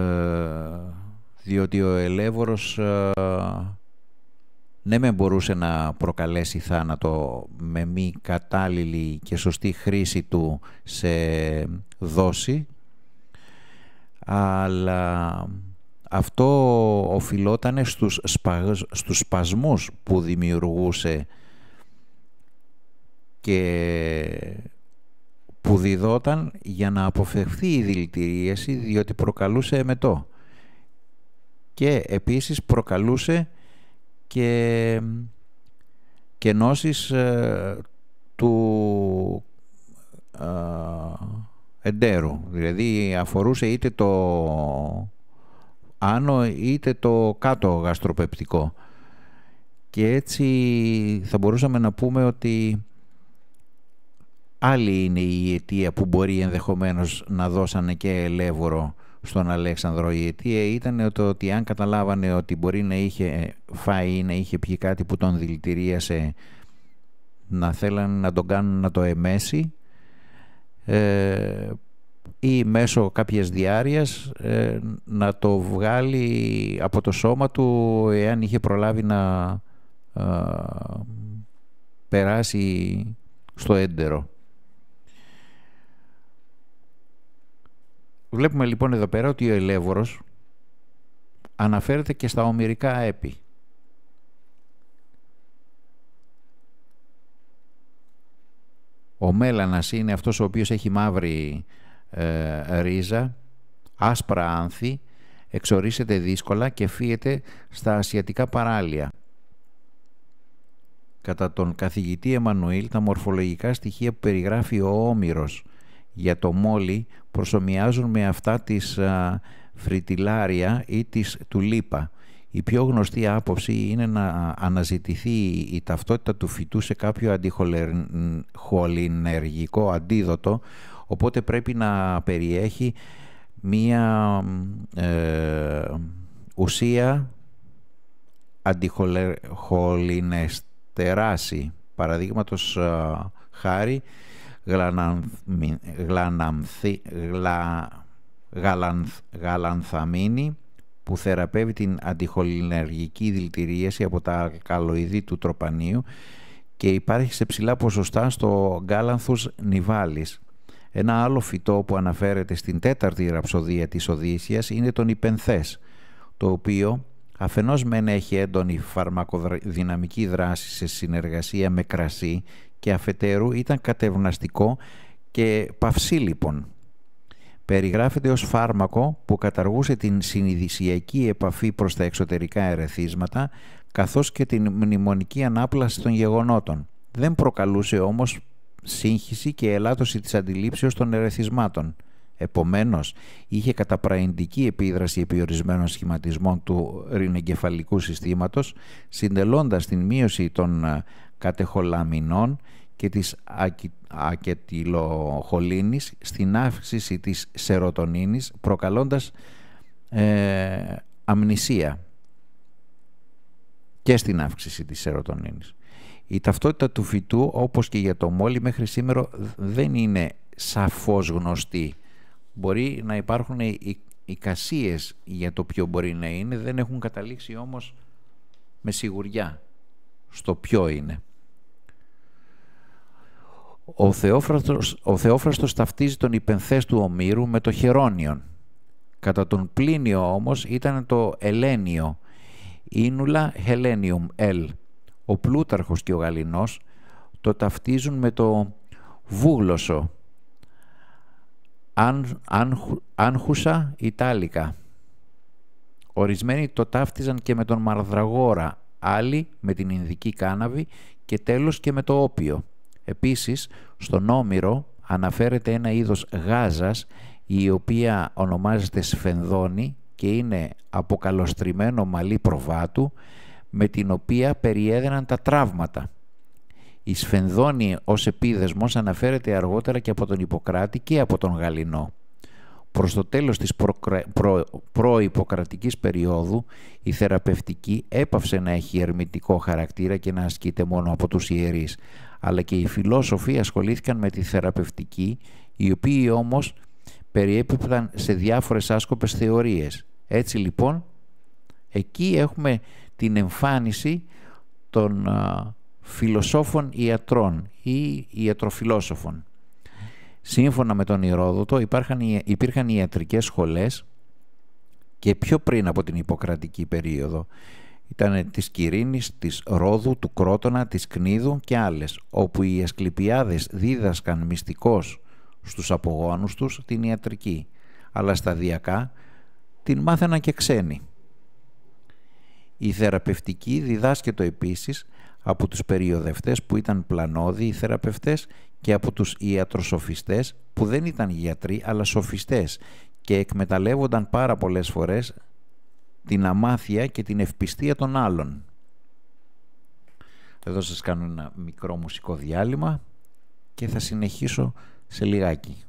διότι ο Ελεύωρος ε, ναι με μπορούσε να προκαλέσει θάνατο με μη κατάλληλη και σωστή χρήση του σε δόση, αλλά αυτό οφειλόταν στους, σπασμού στους σπασμούς που δημιουργούσε και που διδόταν για να αποφευθεί η δηλητηρίαση διότι προκαλούσε εμετό και επίσης προκαλούσε και, κενώσεις ε, του ε, εντέρου. Δηλαδή αφορούσε είτε το άνω είτε το κάτω γαστροπεπτικό. Και έτσι θα μπορούσαμε να πούμε ότι άλλη είναι η αιτία που μπορεί ενδεχομένως να δώσανε και ελεύωρο στον Αλέξανδρο η αιτία ήταν το ότι αν καταλάβανε ότι μπορεί να είχε ε, φάει ή να είχε πιει κάτι που τον δηλητηρίασε να θέλαν να τον κάνουν να το εμέσει ε, ή μέσω κάποιες διάρειας ε, να το βγάλει από το σώμα του εάν είχε προλάβει να περάσει στο έντερο. Βλέπουμε λοιπόν εδώ πέρα ότι ο ελεύωρος αναφέρεται και στα ομυρικά έπι. Ο μέλανας είναι αυτός ο οποίος έχει μαύρη ε, ρίζα, άσπρα άνθη, εξορίσεται δύσκολα και φύεται στα ασιατικά παράλια. Κατά τον καθηγητή Εμμανουήλ, τα μορφολογικά στοιχεία που περιγράφει ο Όμηρος για το μόλι προσωμιάζουν με αυτά της α, φριτιλάρια ή της τουλίπα. Η πιο γνωστή άποψη είναι να αναζητηθεί η ταυτότητα του φυτού σε κάποιο αντιχολινεργικό αντίδοτο, οπότε πρέπει να περιέχει μία ε, ουσία αντιχολινεστεράση. Παραδείγματος χάρη, γλανάμθη, γαλανθαμίνη που θεραπεύει την αντιχολινεργική δηλητηρίαση από τα καλοειδή του τροπανίου και υπάρχει σε ψηλά ποσοστά στο γκάλανθος νιβάλις. Ένα άλλο φυτό που αναφέρεται στην τέταρτη ραψοδία της Οδύσσιας είναι τον υπενθές, το οποίο αφενός μεν έχει έντονη φαρμακοδυναμική δράση σε συνεργασία με κρασί και αφετέρου ήταν κατευναστικό και παυσί λοιπόν. Περιγράφεται ως φάρμακο που καταργούσε την συνειδησιακή επαφή προς τα εξωτερικά ερεθίσματα καθώς και την μνημονική ανάπλαση των γεγονότων. Δεν προκαλούσε όμως σύγχυση και ελάττωση της αντιλήψεως των ερεθισμάτων. Επομένως, είχε καταπραϊντική επίδραση επιορισμένων σχηματισμών του ρινεγκεφαλικού συστήματος, συντελώντας την μείωση των ε, κατεχολαμινών και της ακετυλοχολίνης στην αύξηση της σερωτονίνης προκαλώντας ε, αμνησία και στην αύξηση της σερωτονίνης. Η ταυτότητα του φυτού όπως και για το μόλι μέχρι σήμερα δεν είναι σαφώς γνωστή. Μπορεί να υπάρχουν ε, εικασίες για το ποιο μπορεί να είναι, δεν έχουν καταλήξει όμως με σιγουριά στο ποιο είναι. Ο Θεόφραστος, ο Θεόφραστος ταυτίζει τον υπενθές του Ομήρου με το Χερόνιον. Κατά τον Πλίνιο όμως ήταν το Ελένιο, Ίνουλα Χελένιουμ, Ελ. Ο Πλούταρχος και ο Γαλινός το ταυτίζουν με το Βούγλωσο, αν, Άνχουσα Ιτάλικα. Ορισμένοι το ταύτιζαν και με τον Μαρδραγόρα, άλλοι με την Ινδική Κάναβη και τέλος και με το Όπιο. Επίσης, στον Όμηρο αναφέρεται ένα είδος γάζας η οποία ονομάζεται σφενδόνη και είναι αποκαλωστριμένο μαλλί προβάτου με την οποία περιέδεναν τα τραύματα. Η σφενδόνη ως επίδεσμος αναφέρεται αργότερα και από τον Ιπποκράτη και από τον Γαλινό. Προς το τέλος της προϋποκρατικής προ, προ περίοδου η θεραπευτική έπαυσε να έχει ερμητικό χαρακτήρα και να ασκείται μόνο από τους ιερείς αλλά και οι φιλόσοφοι ασχολήθηκαν με τη θεραπευτική, οι οποίοι όμως περιέπιπταν σε διάφορες άσκοπες θεωρίες. Έτσι λοιπόν, εκεί έχουμε την εμφάνιση των φιλοσόφων ιατρών ή ιατροφιλόσοφων. Σύμφωνα με τον Ηρόδοτο υπήρχαν, υπήρχαν ιατρικές σχολές και πιο πριν από την Ιπποκρατική περίοδο ήταν της Κυρίνης, της Ρόδου, του Κρότονα, της Κνίδου και άλλες, όπου οι Ασκληπιάδες δίδασκαν μυστικώς στους απογόνους τους την ιατρική, αλλά σταδιακά την μάθαιναν και ξένοι. Η θεραπευτική διδάσκεται επίσης από τους περιοδευτές που ήταν πλανόδιοι θεραπευτές και από τους ιατροσοφιστές που δεν ήταν γιατροί αλλά σοφιστές και εκμεταλλεύονταν πάρα πολλές φορές την αμάθεια και την ευπιστία των άλλων. Εδώ σας κάνω ένα μικρό μουσικό διάλειμμα και θα συνεχίσω σε λιγάκι.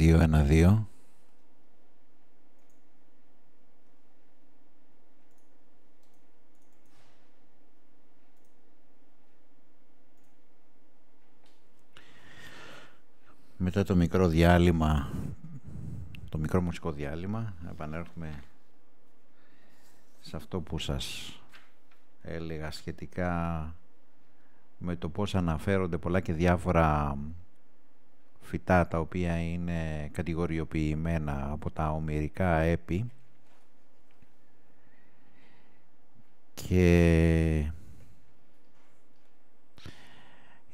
2-1-2 2 Μετά το μικρό διάλειμμα, το μικρό μουσικό διάλειμμα, επανέρχουμε σε αυτό που σας έλεγα σχετικά με το πώς αναφέρονται πολλά και διάφορα φυτά τα οποία είναι κατηγοριοποιημένα από τα ομοιρικά έπι και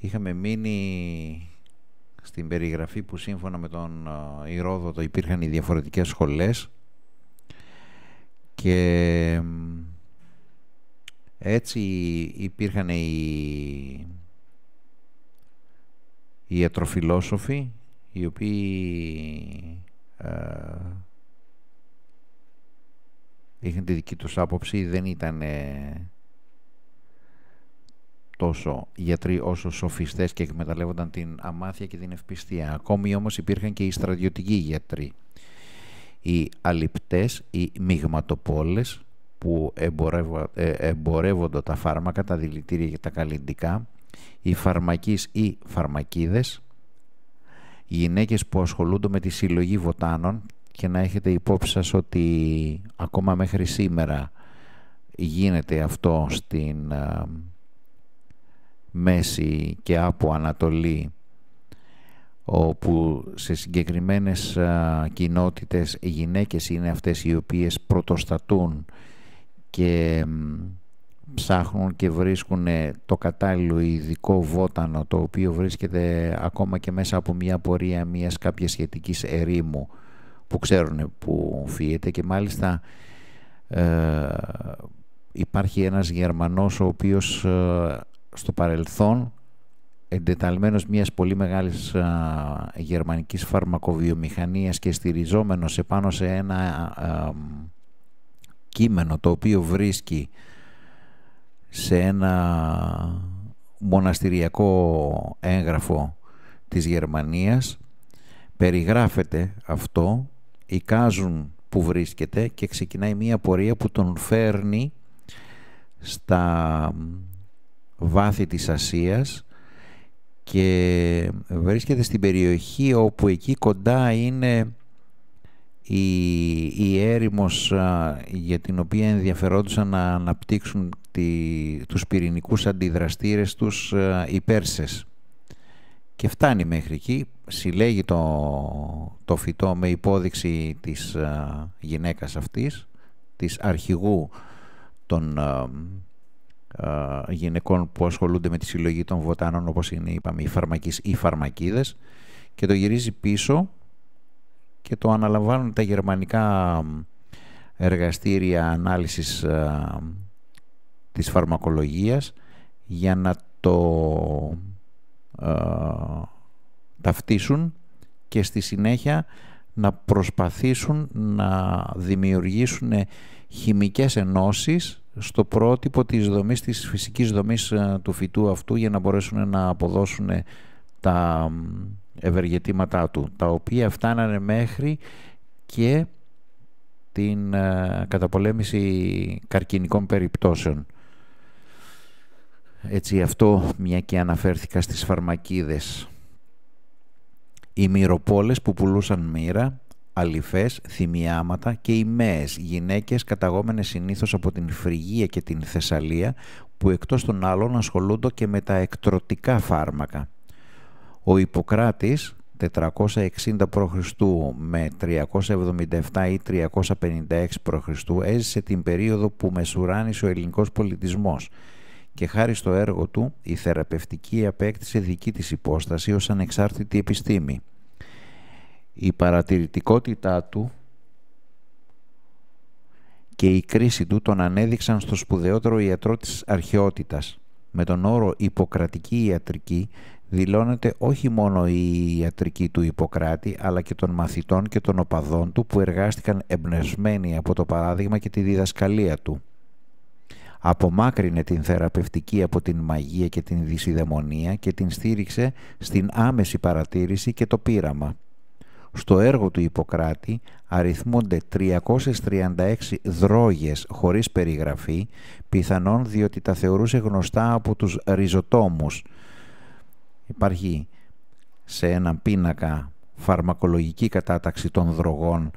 είχαμε μείνει στην περιγραφή που σύμφωνα με τον ε, Ηρόδοτο υπήρχαν οι διαφορετικές σχολές και έτσι υπήρχαν οι οι ιατροφιλόσοφοι οι οποίοι ε, είχαν τη δική τους άποψη δεν ήταν τόσο γιατροί όσο σοφιστές και εκμεταλλεύονταν την αμάθεια και την ευπιστία. Ακόμη όμως υπήρχαν και οι στρατιωτικοί γιατροί. Οι αληπτές, οι μειγματοπόλες που ε, εμπορεύονταν τα φάρμακα, τα δηλητήρια και τα καλλιντικά οι φαρμακείς ή φαρμακίδες, οι γυναίκες που ασχολούνται με τη συλλογή βοτάνων και να έχετε υπόψη σας ότι ακόμα μέχρι σήμερα γίνεται αυτό στην ε, Μέση και από Ανατολή όπου σε συγκεκριμένες ε, κοινότητες οι γυναίκες είναι αυτές οι οποίες πρωτοστατούν και ψάχνουν και βρίσκουν ε, το κατάλληλο ειδικό βότανο το οποίο βρίσκεται ακόμα και μέσα από μια πορεία μιας κάποιας σχετικής ερήμου που ξέρουν που φύγεται και μάλιστα ε, υπάρχει ένας Γερμανός ο οποίος ε, στο παρελθόν εντεταλμένος μιας πολύ μεγάλης ε, γερμανικής φαρμακοβιομηχανίας και στηριζόμενος επάνω σε ένα κείμενο το οποίο βρίσκει σε ένα μοναστηριακό έγγραφο της Γερμανίας περιγράφεται αυτό Κάζουν που βρίσκεται και ξεκινάει μία πορεία που τον φέρνει στα βάθη της Ασίας και βρίσκεται στην περιοχή όπου εκεί κοντά είναι η, η έρημος για την οποία ενδιαφερόντουσαν να αναπτύξουν τη, τους πυρηνικούς αντιδραστήρες τους οι Πέρσες. Και φτάνει μέχρι εκεί, συλλέγει το, το φυτό με υπόδειξη της α, γυναίκας αυτής, της αρχηγού των γυναικών που ασχολούνται με τη συλλογή των βοτάνων όπως είναι είπαμε, οι φαρμακείς ή φαρμακίδες και το γυρίζει πίσω και το αναλαμβάνουν τα γερμανικά εργαστήρια ανάλυσης ε, της φαρμακολογίας για να το ε, ταυτίσουν και στη συνέχεια να προσπαθήσουν να δημιουργήσουν χημικές ενώσεις στο πρότυπο της δομής, της φυσικής δομής ε, του φυτού αυτού για να μπορέσουν να αποδώσουν τα ευεργετήματά του, τα οποία φτάνανε μέχρι και την ε, καταπολέμηση καρκινικών περιπτώσεων. Έτσι αυτό μια και αναφέρθηκα στις φαρμακίδες. Οι μυροπόλες που πουλούσαν μοίρα αλυφές, θυμιάματα και οι μέες, γυναίκες καταγόμενες συνήθως από την Φρυγία και την Θεσσαλία, που εκτός των άλλων ασχολούνται και με τα εκτροτικά φάρμακα. Ο Ιπποκράτης 460 π.Χ. με 377 ή 356 π.Χ. έζησε την περίοδο που μεσουράνησε ο ελληνικός πολιτισμός και χάρη στο έργο του η θεραπευτική απέκτησε δική της υπόσταση ως ανεξάρτητη επιστήμη. Η παρατηρητικότητά του και η κρίση του τον ανέδειξαν στο σπουδαιότερο ιατρό της αρχαιότητας. Με τον όρο «Ιπποκρατική ιατρική» δηλώνεται όχι μόνο η ιατρική του Ιπποκράτη αλλά και των μαθητών και των οπαδών του που εργάστηκαν εμπνευσμένοι από το παράδειγμα και τη διδασκαλία του. Απομάκρυνε την θεραπευτική από την μαγεία και την δυσιδαιμονία και την στήριξε στην άμεση παρατήρηση και το πείραμα. Στο έργο του Ιπποκράτη αριθμούνται 336 δρόγες χωρίς περιγραφή, πιθανόν διότι τα θεωρούσε γνωστά από τους ριζοτόμους – Υπάρχει σε ένα πίνακα φαρμακολογική κατάταξη των δρογών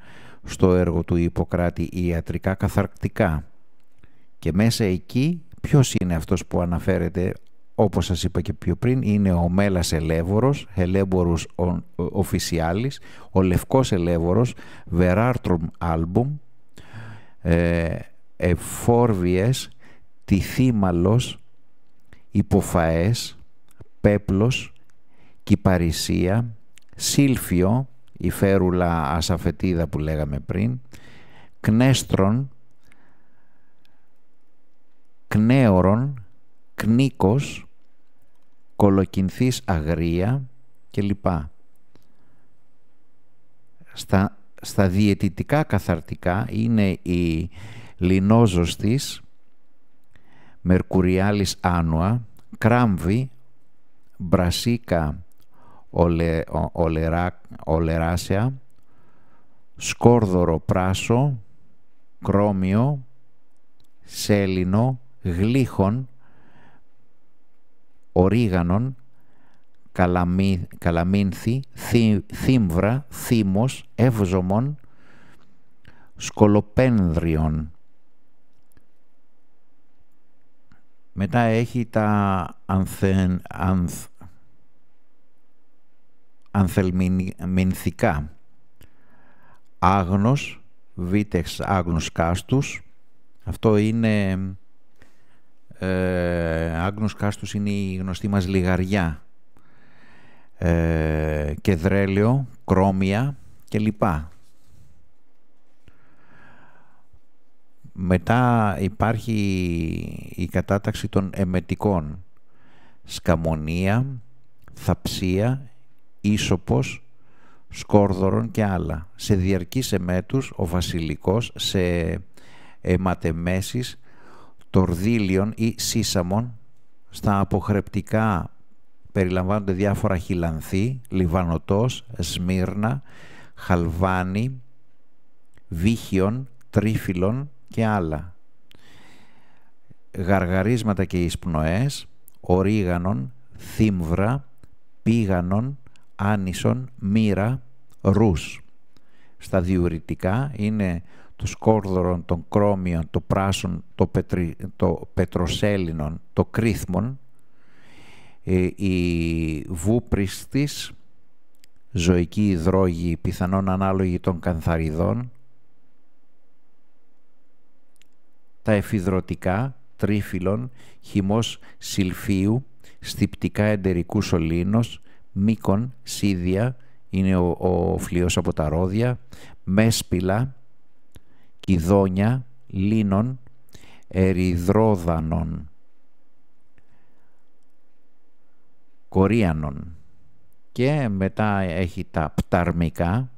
στο έργο του Ιπποκράτη ιατρικά καθαρκτικά. Και μέσα εκεί ποιος είναι αυτός που αναφέρεται όπως σας είπα και πιο πριν είναι ο Μέλας Ελεύωρος, Ελεύωρος Οφισιάλης, ο Λευκός Ελεύωρος, Βεράρτρομ Άλμπουμ, ε, Εφόρβιες, Τιθήμαλος, Υποφαές, Πέπλος, Κυπαρισία, Σύλφιο... η φέρουλα ασαφετίδα που λέγαμε πριν, Κνέστρον, Κνέωρον, Κνίκος, Κολοκυνθής Αγρία κλπ. Στα, στα διαιτητικά καθαρτικά είναι η λινόζωστης, μερκουριάλης άνουα, κράμβη, Μπρασίκα ολεράσια Σκόρδορο Πράσο, Κρόμιο, Σέλινο, γλύχον Ορίγανον, Καλαμίνθη, Θύμβρα, Θύμος, Εύζομον, Σκολοπένδριον. Μετά έχει τα ανθεν, ανθ, ανθελμινθικά, Άγνος, βίτεξ άγνος κάστους. Αυτό είναι... Ε, κάστους είναι η γνωστή μας λιγαριά. Ε, κεδρέλαιο, κρόμια κλπ. Μετά υπάρχει η κατάταξη των εμετικών. Σκαμονία, θαψία, Ίσοπος, Σκόρδωρον και άλλα. Σε σε εμέτους ο βασιλικός σε αιματεμέσεις τορδίλιον ή σίσαμον στα αποχρεπτικά περιλαμβάνονται διάφορα χιλανθή, λιβανοτός, σμύρνα, χαλβάνι βίχιον, τρίφυλλον και άλλα. Γαργαρίσματα και εισπνοές, ορίγανον, θύμβρα, πήγανον, άνισον, μοίρα, ρούς. Στα διουρητικά είναι το σκόρδωρον, τον κρόμιον, το πράσον, το, πετρι, το πετροσέλινον, το κρίθμον, η ε, βούπριστης, ζωική υδρόγη, πιθανόν ανάλογη των κανθαριδών, τα εφιδρωτικά, τρίφυλλον, χυμός σιλφίου, στυπτικά εντερικού σωλήνος, μήκον, Σίδια, είναι ο, ο φλοιός από τα Ρόδια, Μέσπυλα, Κιδόνια, Λίνων, Εριδρόδανων, Κορίανων. Και μετά έχει τα πταρμικά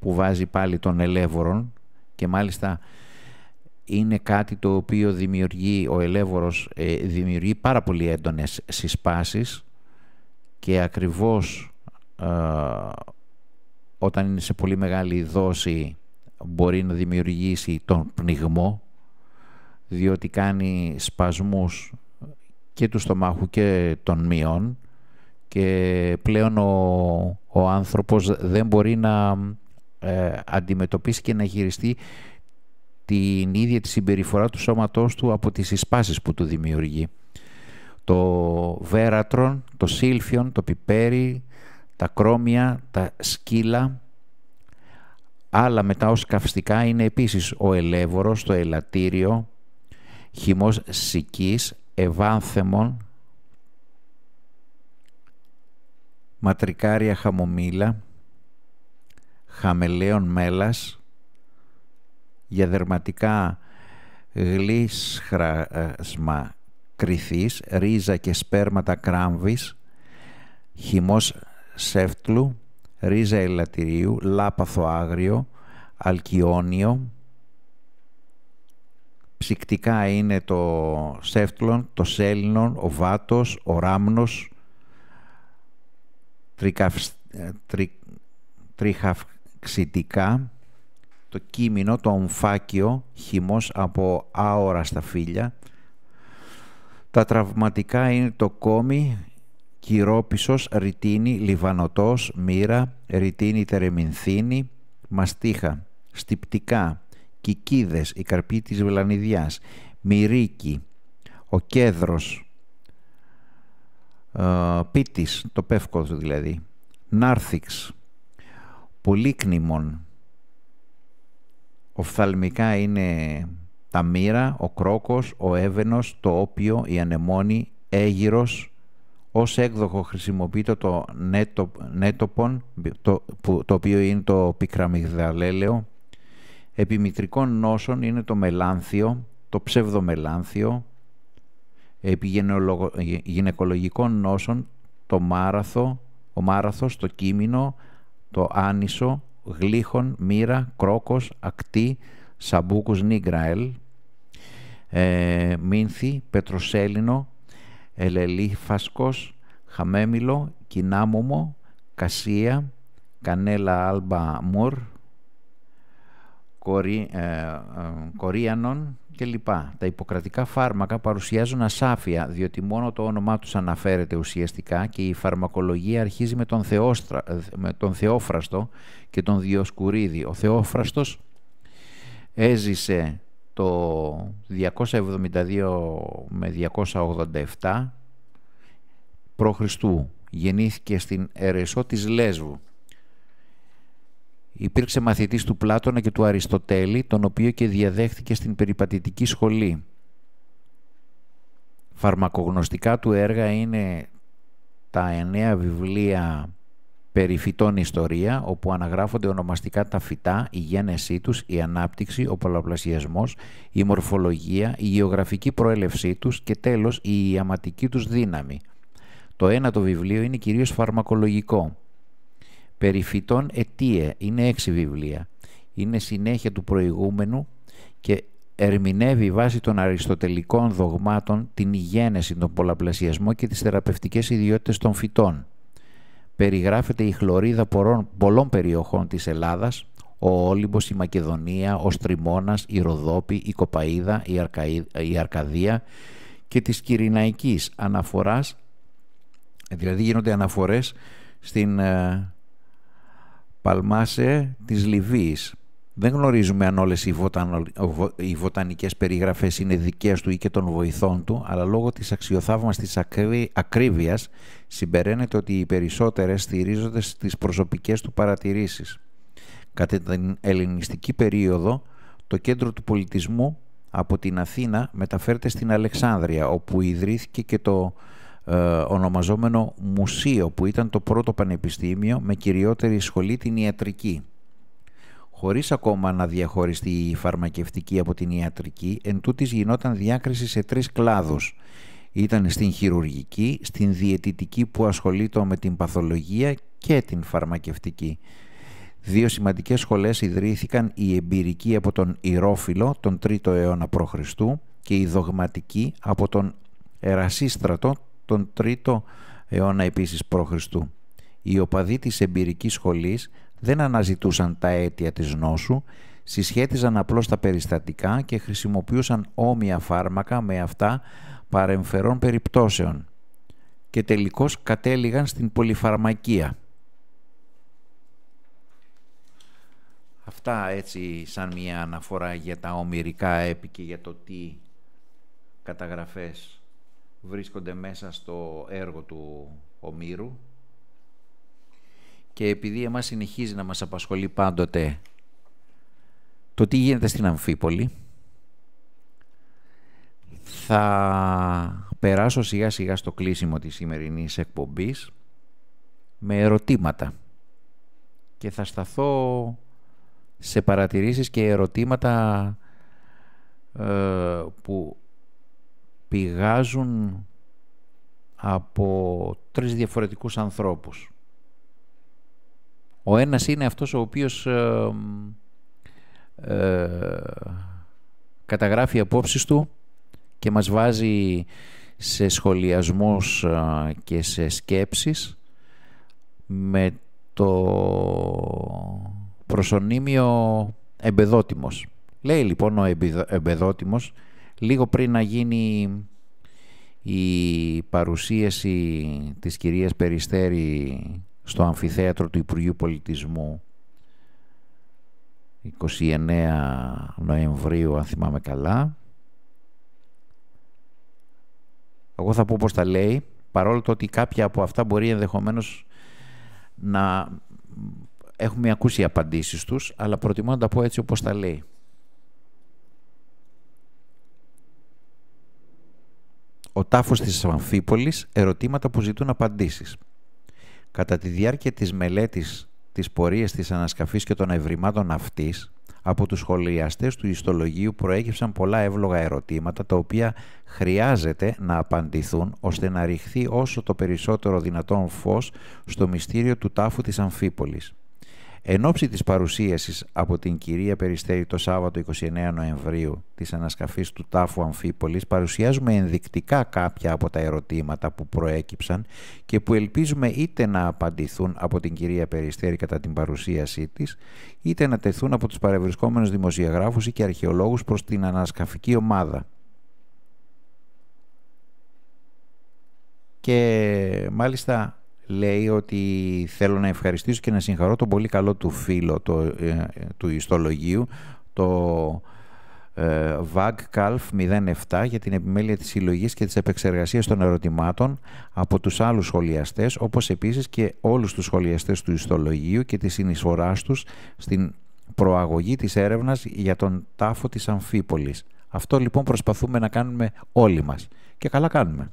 που βάζει πάλι τον ελεύωρον και μάλιστα είναι κάτι το οποίο δημιουργεί, ο ελεύωρος ε, δημιουργεί πάρα πολύ έντονες συσπάσεις και ακριβώς ε, όταν είναι σε πολύ μεγάλη δόση μπορεί να δημιουργήσει τον πνιγμό διότι κάνει σπασμούς και του στομάχου και των μειών και πλέον ο, ο άνθρωπος δεν μπορεί να ε, αντιμετωπίσει και να χειριστεί την ίδια τη συμπεριφορά του σώματός του από τις εισπάσεις που του δημιουργεί το βέρατρον, το σίλφιον, το πιπέρι, τα κρόμια, τα σκύλα. Άλλα μετά ως καυστικά είναι επίσης ο ελεύωρος, το ελατήριο, χυμός σικής, εβάνθεμον, ματρικάρια χαμομήλα, χαμελέον μέλας, για δερματικά γλίσχρασμα κρυθής, ρίζα και σπέρματα κράμβης, χυμός σέφτλου, ρίζα ελατηρίου, λάπαθο άγριο, αλκιόνιο. Ψυκτικά είναι το σέφτλον, το σέλινον, ο βάτος, ο ράμνος, τριχαυξητικά, το κίμινο, το ομφάκιο, χυμός από άωρα στα φύλλα, τα τραυματικά είναι το κόμι, κυρόπισος, ρητίνη, λιβανοτός, μοίρα, ρητίνη, τερεμινθίνη, μαστίχα, στυπτικά, κικίδες, η καρπή της Βλανιδιάς, μυρίκι, ο κέδρος, ε, πίτης, το του δηλαδή, νάρθιξ, πολύκνημον, οφθαλμικά είναι τα ο κρόκος, ο έβενος, το όπιο, η ανεμόνη, έγυρος, ως έκδοχο χρησιμοποιείται το νέτοπον, το, το οποίο είναι το πικραμιγδαλέλαιο. Επιμητρικών νόσων είναι το μελάνθιο, το ψευδομελάνθιο. Επί γυναικολογικών νόσων το μάραθο, ο μάραθος, το κίμινο, το άνισο, γλύχον, μοίρα, κρόκος, ακτή, σαμπούκους νίγκραελ, ε, Μίνθη, Πετροσέλινο, Ελελίφασκος, Χαμέμιλο, Κινάμωμο, Κασία, Κανέλα Άλμπα Μουρ, κορι, ε, ε, Κορίανον κλπ. Τα υποκρατικά φάρμακα παρουσιάζουν ασάφεια, διότι μόνο το όνομά τους αναφέρεται ουσιαστικά και η φαρμακολογία αρχίζει με τον, με τον Θεόφραστο και τον Διοσκουρίδη. Ο Θεόφραστος έζησε το 272 με 287 π.Χ. γεννήθηκε στην Ερεσό της Λέσβου. Υπήρξε μαθητής του Πλάτωνα και του Αριστοτέλη, τον οποίο και διαδέχθηκε στην περιπατητική σχολή. Φαρμακογνωστικά του έργα είναι τα εννέα βιβλία περί φυτών ιστορία, όπου αναγράφονται ονομαστικά τα φυτά, η γένεσή τους, η ανάπτυξη, ο πολλαπλασιασμός, η μορφολογία, η γεωγραφική προέλευσή τους και τέλος η ιαματική τους δύναμη. Το ένα το βιβλίο είναι κυρίως φαρμακολογικό. Περί φυτών είναι έξι βιβλία. Είναι συνέχεια του προηγούμενου και ερμηνεύει βάσει των αριστοτελικών δογμάτων την γένεση, τον πολλαπλασιασμό και τις θεραπευτικές ιδιότητες των φυτών περιγράφεται η χλωρίδα πολλών, πολλών περιοχών της Ελλάδας, ο Όλυμπος, η Μακεδονία, ο Στριμώνας, η Ροδόπη, η Κοπαίδα, η, Αρκαδία και της Κυριναϊκής αναφοράς, δηλαδή γίνονται αναφορές στην ε, Παλμάσε της Λιβύης. Δεν γνωρίζουμε αν όλες οι, βοταν, οι βοτανικές περιγραφές είναι δικές του ή και των βοηθών του, αλλά λόγω της αξιοθαύμαστης ακρί, ακρίβειας συμπεραίνεται ότι οι περισσότερες στηρίζονται στις προσωπικές του παρατηρήσεις. Κατά την ελληνιστική περίοδο, το κέντρο του πολιτισμού από την Αθήνα μεταφέρεται στην Αλεξάνδρεια, όπου ιδρύθηκε και το ε, ονομαζόμενο Μουσείο, που ήταν το πρώτο πανεπιστήμιο με κυριότερη σχολή την ιατρική. Χωρίς ακόμα να διαχωριστεί η φαρμακευτική από την ιατρική, εν γινόταν διάκριση σε τρεις κλάδους. Ήταν στην χειρουργική, στην διαιτητική που ασχολείται με την παθολογία και την φαρμακευτική. Δύο σημαντικές σχολές ιδρύθηκαν η εμπειρική από τον Ηρόφιλο τον 3ο αιώνα π.Χ. και η δογματική από τον Ερασίστρατο τον 3ο αιώνα επίσης π.Χ. Οι οπαδοί της εμπειρικής σχολής δεν αναζητούσαν τα αίτια της νόσου, συσχέτιζαν απλώς τα περιστατικά και χρησιμοποιούσαν όμοια φάρμακα με αυτά παρεμφερών περιπτώσεων και τελικώς κατέληγαν στην πολυφαρμακία. Αυτά έτσι σαν μια αναφορά για τα ομοιρικά έπι και για το τι καταγραφές βρίσκονται μέσα στο έργο του ομίρου και επειδή εμάς συνεχίζει να μας απασχολεί πάντοτε το τι γίνεται στην Αμφίπολη, θα περάσω σιγά σιγά στο κλείσιμο της σημερινής εκπομπής με ερωτήματα και θα σταθώ σε παρατηρήσεις και ερωτήματα ε, που πηγάζουν από τρεις διαφορετικούς ανθρώπους. Ο ένας είναι αυτός ο οποίος ε, ε, καταγράφει απόψεις του και μας βάζει σε σχολιασμούς ε, και σε σκέψεις με το προσωνύμιο εμπεδότιμος. Λέει λοιπόν ο εμπεδότιμος λίγο πριν να γίνει η παρουσίαση της κυρίας Περιστέρη στο αμφιθέατρο του Υπουργείου Πολιτισμού 29 Νοεμβρίου αν θυμάμαι καλά εγώ θα πω πως τα λέει παρόλο το ότι κάποια από αυτά μπορεί ενδεχομένως να έχουμε ακούσει οι απαντήσεις τους αλλά προτιμώ να τα πω έτσι όπως τα λέει Ο τάφος της Αμφίπολης ερωτήματα που ζητούν απαντήσεις Κατά τη διάρκεια της μελέτης της πορείας της ανασκαφής και των ευρημάτων αυτής, από τους σχολιαστές του ιστολογίου προέκυψαν πολλά εύλογα ερωτήματα τα οποία χρειάζεται να απαντηθούν ώστε να ρηχθεί όσο το περισσότερο δυνατόν φως στο μυστήριο του τάφου της Αμφίπολης. Εν ώψη της παρουσίασης από την κυρία Περιστέρη το Σάββατο 29 Νοεμβρίου της ανασκαφής του τάφου Αμφίπολης παρουσιάζουμε ενδεικτικά κάποια από τα ερωτήματα που προέκυψαν και που ελπίζουμε είτε να απαντηθούν από την κυρία Περιστέρη κατά την παρουσίασή της είτε να τεθούν από τους παρευρισκόμενους δημοσιογράφους ή και αρχαιολόγους προς την ανασκαφική ομάδα. Και μάλιστα λέει ότι θέλω να ευχαριστήσω και να συγχαρώ τον πολύ καλό του φίλο ε, του ιστολογίου, το ε, VAG 07 για την επιμέλεια της συλλογής και της επεξεργασίας των ερωτημάτων από τους άλλους σχολιαστές, όπως επίσης και όλους τους σχολιαστές του ιστολογίου και της συνεισφοράς τους στην προαγωγή της έρευνας για τον τάφο της Αμφίπολης. Αυτό λοιπόν προσπαθούμε να κάνουμε όλοι μας. Και καλά κάνουμε.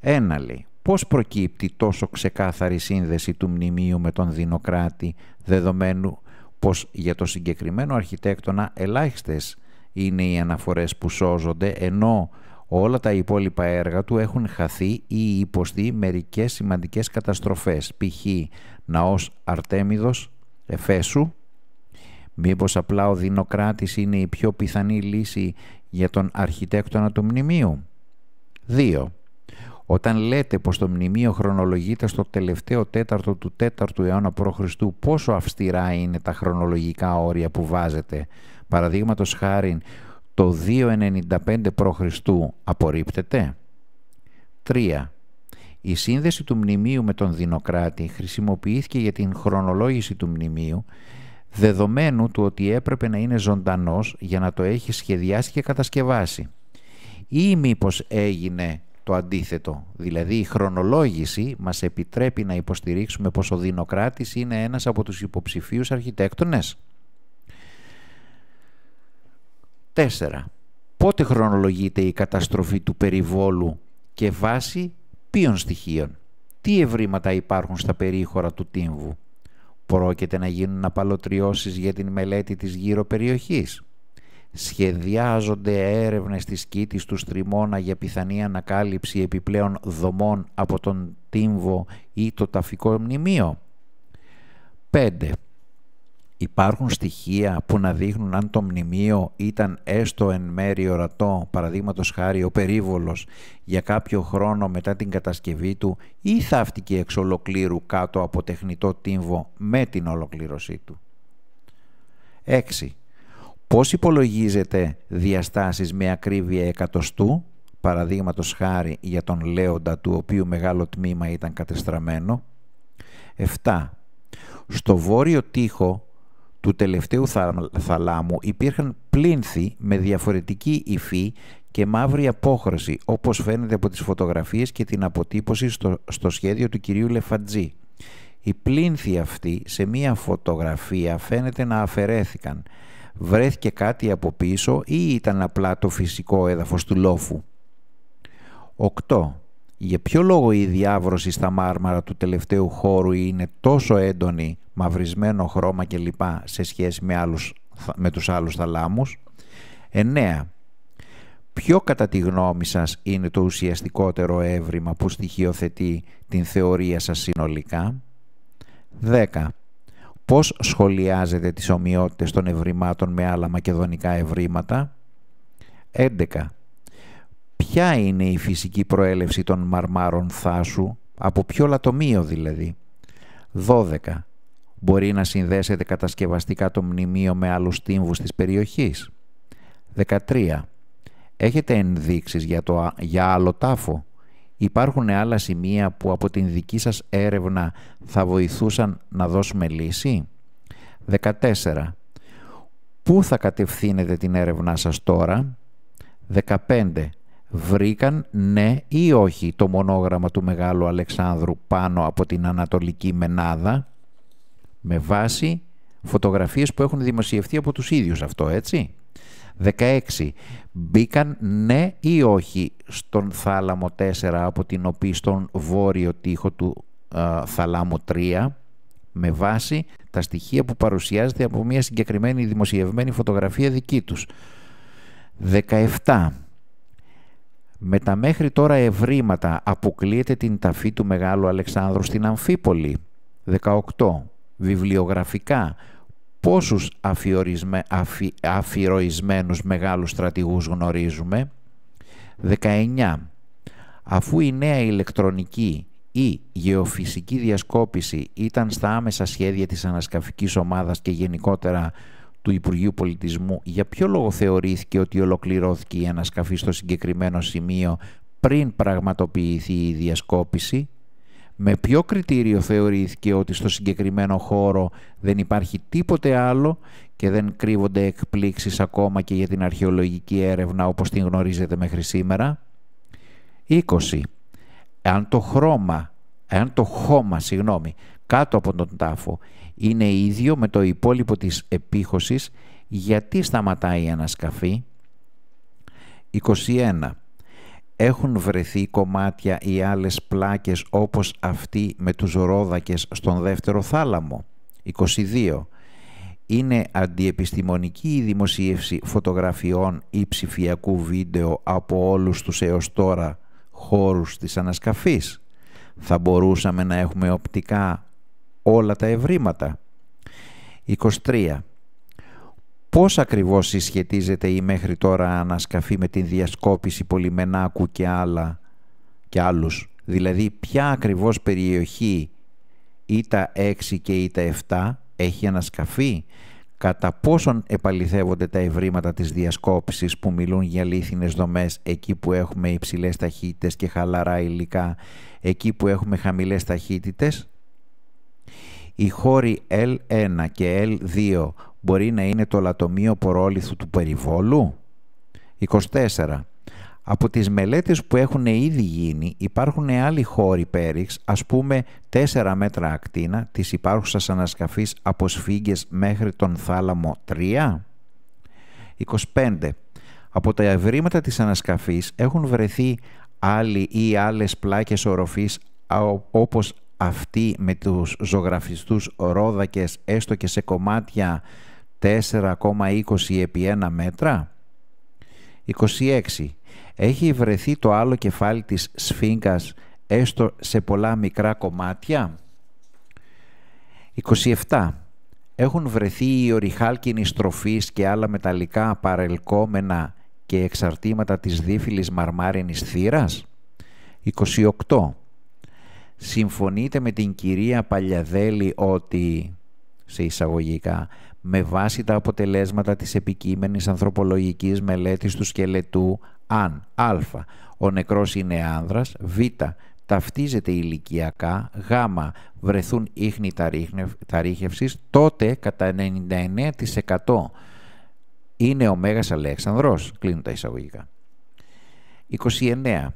Ένα λέει. Πώς προκύπτει τόσο ξεκάθαρη σύνδεση του μνημείου με τον Δινοκράτη, δεδομένου πως για το συγκεκριμένο αρχιτέκτονα ελάχιστες είναι οι αναφορές που σώζονται, ενώ όλα τα υπόλοιπα έργα του έχουν χαθεί ή υποστεί μερικές σημαντικές καταστροφές, π.χ. ναός Αρτέμιδος, Εφέσου. Μήπως απλά ο Δινοκράτης είναι η πιο πιθανή λύση για τον αρχιτέκτονα του μνημείου. Όταν λέτε πως το μνημείο χρονολογείται στο τελευταίο τέταρτο του 4ου αιώνα π.Χ. πόσο αυστηρά είναι τα χρονολογικά όρια που βάζετε. Παραδείγματος χάρη το 295 π.Χ. απορρίπτεται. 3. Η σύνδεση του μνημείου με τον Δινοκράτη χρησιμοποιήθηκε για την χρονολόγηση του μνημείου δεδομένου του ότι έπρεπε να είναι ζωντανός για να το έχει σχεδιάσει και κατασκευάσει ή μήπως έγινε το αντίθετο. Δηλαδή η χρονολόγηση μας επιτρέπει να υποστηρίξουμε πως ο Δινοκράτης είναι ένας από τους υποψηφίους αρχιτέκτονες. 4. Πότε χρονολογείται η καταστροφή του περιβόλου και βάση ποιων στοιχείων. Τι ευρήματα υπάρχουν στα περίχωρα του τύμβου. Πρόκειται να γίνουν απαλωτριώσεις για την μελέτη της γύρω περιοχής σχεδιάζονται έρευνες της κήτης του Στριμώνα για πιθανή ανακάλυψη επιπλέον δομών από τον τύμβο ή το ταφικό μνημείο. 5. Υπάρχουν στοιχεία που να δείχνουν αν το μνημείο ήταν έστω εν μέρη ορατό, παραδείγματος χάρη ο περίβολος, για κάποιο χρόνο μετά την κατασκευή του ή θαύτηκε εξ ολοκλήρου κάτω από τεχνητό τύμβο με την ολοκλήρωσή του. 6. Πώς υπολογίζεται διαστάσεις με ακρίβεια εκατοστού, παραδείγματος χάρη για τον Λέοντα του οποίου μεγάλο τμήμα ήταν κατεστραμμένο. 7. Στο βόρειο τείχο του τελευταίου θαλάμου υπήρχαν πλήνθη με διαφορετική υφή και μαύρη απόχρωση όπως φαίνεται από τις φωτογραφίες και την αποτύπωση στο, σχέδιο του κυρίου Λεφαντζή. Η πλήνθη αυτή σε μία φωτογραφία φαίνεται να αφαιρέθηκαν βρέθηκε κάτι από πίσω ή ήταν απλά το φυσικό έδαφος του λόφου. 8. Για ποιο λόγο η διάβρωση στα μάρμαρα του τελευταίου χώρου είναι τόσο έντονη, μαυρισμένο χρώμα κλπ. σε σχέση με, άλλους, με τους άλλους θαλάμους. 9. Ποιο κατά τη γνώμη σας είναι το ουσιαστικότερο έβριμα που στοιχειοθετεί την θεωρία σας συνολικά. 10 πώς σχολιάζετε τις ομοιότητες των ευρημάτων με άλλα μακεδονικά ευρήματα. 11. Ποια είναι η φυσική προέλευση των μαρμάρων θάσου, από ποιο λατομείο δηλαδή. 12. Μπορεί να συνδέσετε κατασκευαστικά το μνημείο με άλλους τύμβους της περιοχής. 13. Έχετε ενδείξεις για, το, για άλλο τάφο. Υπάρχουν άλλα σημεία που από την δική σας έρευνα θα βοηθούσαν να δώσουμε λύση. 14. Πού θα κατευθύνετε την έρευνά σας τώρα. 15. Βρήκαν ναι ή όχι το μονόγραμμα του Μεγάλου Αλεξάνδρου πάνω από την Ανατολική Μενάδα με βάση φωτογραφίες που έχουν δημοσιευτεί από τους ίδιους αυτό, έτσι. 16. Μπήκαν ναι ή όχι στον θάλαμο 4 από την οποία στον βόρειο τοίχο του Θαλάμο θαλάμου 3 με βάση τα στοιχεία που παρουσιάζεται από μια συγκεκριμένη δημοσιευμένη φωτογραφία δική τους. 17. Με τα μέχρι τώρα ευρήματα αποκλείεται την ταφή του Μεγάλου Αλεξάνδρου στην Αμφίπολη. 18. Βιβλιογραφικά πόσους αφιορισμέ, αφι, μεγάλους στρατηγούς γνωρίζουμε. 19. Αφού η νέα ηλεκτρονική ή γεωφυσική διασκόπηση ήταν στα άμεσα σχέδια της ανασκαφικής ομάδας και γενικότερα του Υπουργείου Πολιτισμού, για ποιο λόγο θεωρήθηκε ότι ολοκληρώθηκε η ανασκαφή στο συγκεκριμένο σημείο πριν πραγματοποιηθεί η διασκόπηση με ποιο κριτήριο θεωρήθηκε ότι στο συγκεκριμένο χώρο δεν υπάρχει τίποτε άλλο και δεν κρύβονται εκπλήξεις ακόμα και για την αρχαιολογική έρευνα όπως την γνωρίζετε μέχρι σήμερα. 20. Εάν το χρώμα, εάν το χώμα, συγγνώμη, κάτω από τον τάφο είναι ίδιο με το υπόλοιπο της επίχωσης, γιατί σταματάει ένα σκαφί. 21 έχουν βρεθεί κομμάτια ή άλλες πλάκες όπως αυτή με τους ρόδακες στον δεύτερο θάλαμο. 22. Είναι αντιεπιστημονική η δημοσίευση φωτογραφιών ή ψηφιακού βίντεο από όλους τους έως τώρα χώρους της ανασκαφής. Θα μπορούσαμε να έχουμε οπτικά όλα τα ευρήματα. 23 πώς ακριβώς συσχετίζεται η μέχρι τώρα ανασκαφή με την διασκόπηση Πολυμενάκου και, άλλα, και άλλους. Δηλαδή ποια ακριβώς περιοχή τα 6 και τα 7 έχει ανασκαφή... κατά πόσον επαληθεύονται τα ευρήματα της διασκόπησης που μιλούν για λίθινες δομές εκεί που έχουμε υψηλές ταχύτητες και χαλαρά υλικά, εκεί που έχουμε χαμηλές ταχύτητες. Οι χώροι L1 και L2 μπορεί να είναι το λατομείο πορόληθου του περιβόλου. 24. Από τις μελέτες που έχουν ήδη γίνει υπάρχουν άλλοι χώροι πέριξ, ας πούμε 4 μέτρα ακτίνα της υπάρχουσας ανασκαφής από σφίγγες μέχρι τον θάλαμο 3. 25. Από τα ευρήματα της ανασκαφής έχουν βρεθεί άλλοι ή άλλες πλάκες οροφής όπως αυτή με τους ζωγραφιστούς ρόδακες έστω και σε κομμάτια 4,20 επί 1 μέτρα. 26. Έχει βρεθεί το άλλο κεφάλι της σφίγγας έστω σε πολλά μικρά κομμάτια. 27. Έχουν βρεθεί οι οριχάλκινοι στροφής και άλλα μεταλλικά παρελκόμενα και εξαρτήματα της δίφυλης μαρμάρινης θύρας. 28. Συμφωνείτε με την κυρία Παλιαδέλη ότι, σε εισαγωγικά, με βάση τα αποτελέσματα της επικείμενης ανθρωπολογικής μελέτης του σκελετού αν α. ο νεκρός είναι άνδρας, β. ταυτίζεται ηλικιακά, γ. βρεθούν ίχνη ταρίχευσης, τότε κατά 99% είναι ο Μέγας Αλέξανδρος, κλείνουν τα εισαγωγικά. 29.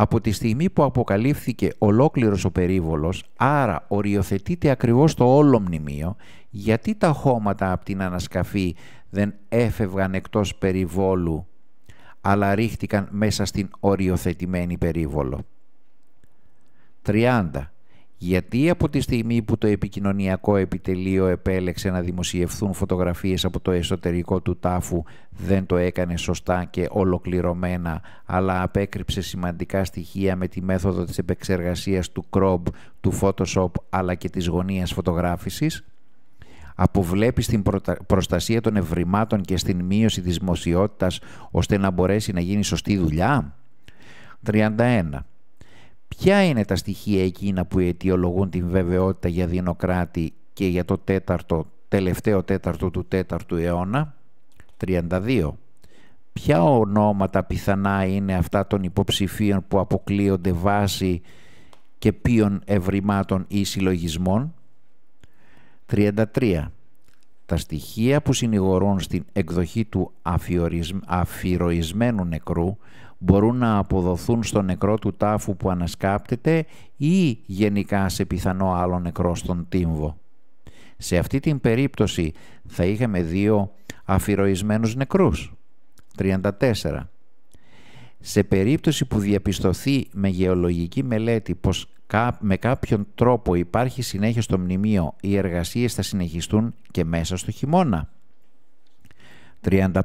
Από τη στιγμή που αποκαλύφθηκε ολόκληρος ο περίβολος, άρα οριοθετείται ακριβώς το όλο μνημείο, γιατί τα χώματα από την ανασκαφή δεν έφευγαν εκτός περιβόλου, αλλά ρίχτηκαν μέσα στην οριοθετημένη περίβολο. 30. Γιατί από τη στιγμή που το επικοινωνιακό επιτελείο επέλεξε να δημοσιευθούν φωτογραφίες από το εσωτερικό του τάφου δεν το έκανε σωστά και ολοκληρωμένα αλλά απέκρυψε σημαντικά στοιχεία με τη μέθοδο της επεξεργασίας του κρόμπ, του Photoshop αλλά και της γωνίας φωτογράφησης αποβλέπει στην προστασία των ευρημάτων και στην μείωση της δημοσιότητας ώστε να μπορέσει να γίνει σωστή δουλειά. 31. Ποια είναι τα στοιχεία εκείνα που αιτιολογούν την βεβαιότητα για Δινοκράτη και για το τέταρτο, τελευταίο τέταρτο του τέταρτου αιώνα. 32. Ποια ονόματα πιθανά είναι αυτά των υποψηφίων που αποκλείονται βάση και ποιων ευρημάτων ή συλλογισμών. 33. Τα στοιχεία που συνηγορούν στην εκδοχή του αφιερωισμένου νεκρού μπορούν να αποδοθούν στο νεκρό του τάφου που ανασκάπτεται ή γενικά σε πιθανό άλλο νεκρό στον τύμβο. Σε αυτή την περίπτωση θα είχαμε δύο αφυροισμένους νεκρούς. 34. Σε περίπτωση που διαπιστωθεί με γεωλογική μελέτη πως με κάποιον τρόπο υπάρχει συνέχεια στο μνημείο, οι εργασίες θα συνεχιστούν και μέσα στο χειμώνα. 35.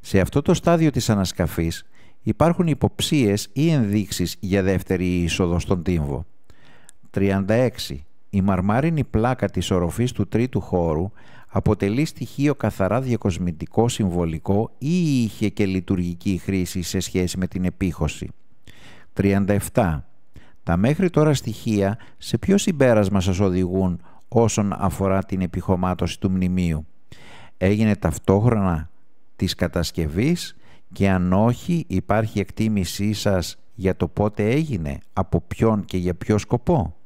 Σε αυτό το στάδιο της ανασκαφής υπάρχουν υποψίες ή ενδείξεις για δεύτερη είσοδο στον τύμβο. 36. Η μαρμάρινη πλάκα της οροφής του τρίτου χώρου αποτελεί στοιχείο καθαρά διακοσμητικό συμβολικό ή είχε και λειτουργική χρήση σε σχέση με την επίχωση. 37. Τα μέχρι τώρα στοιχεία σε ποιο συμπέρασμα σας οδηγούν όσον αφορά την επιχωμάτωση του μνημείου. Έγινε ταυτόχρονα της κατασκευής και αν όχι υπάρχει εκτίμησή σας για το πότε έγινε, από ποιον και για ποιο σκοπό.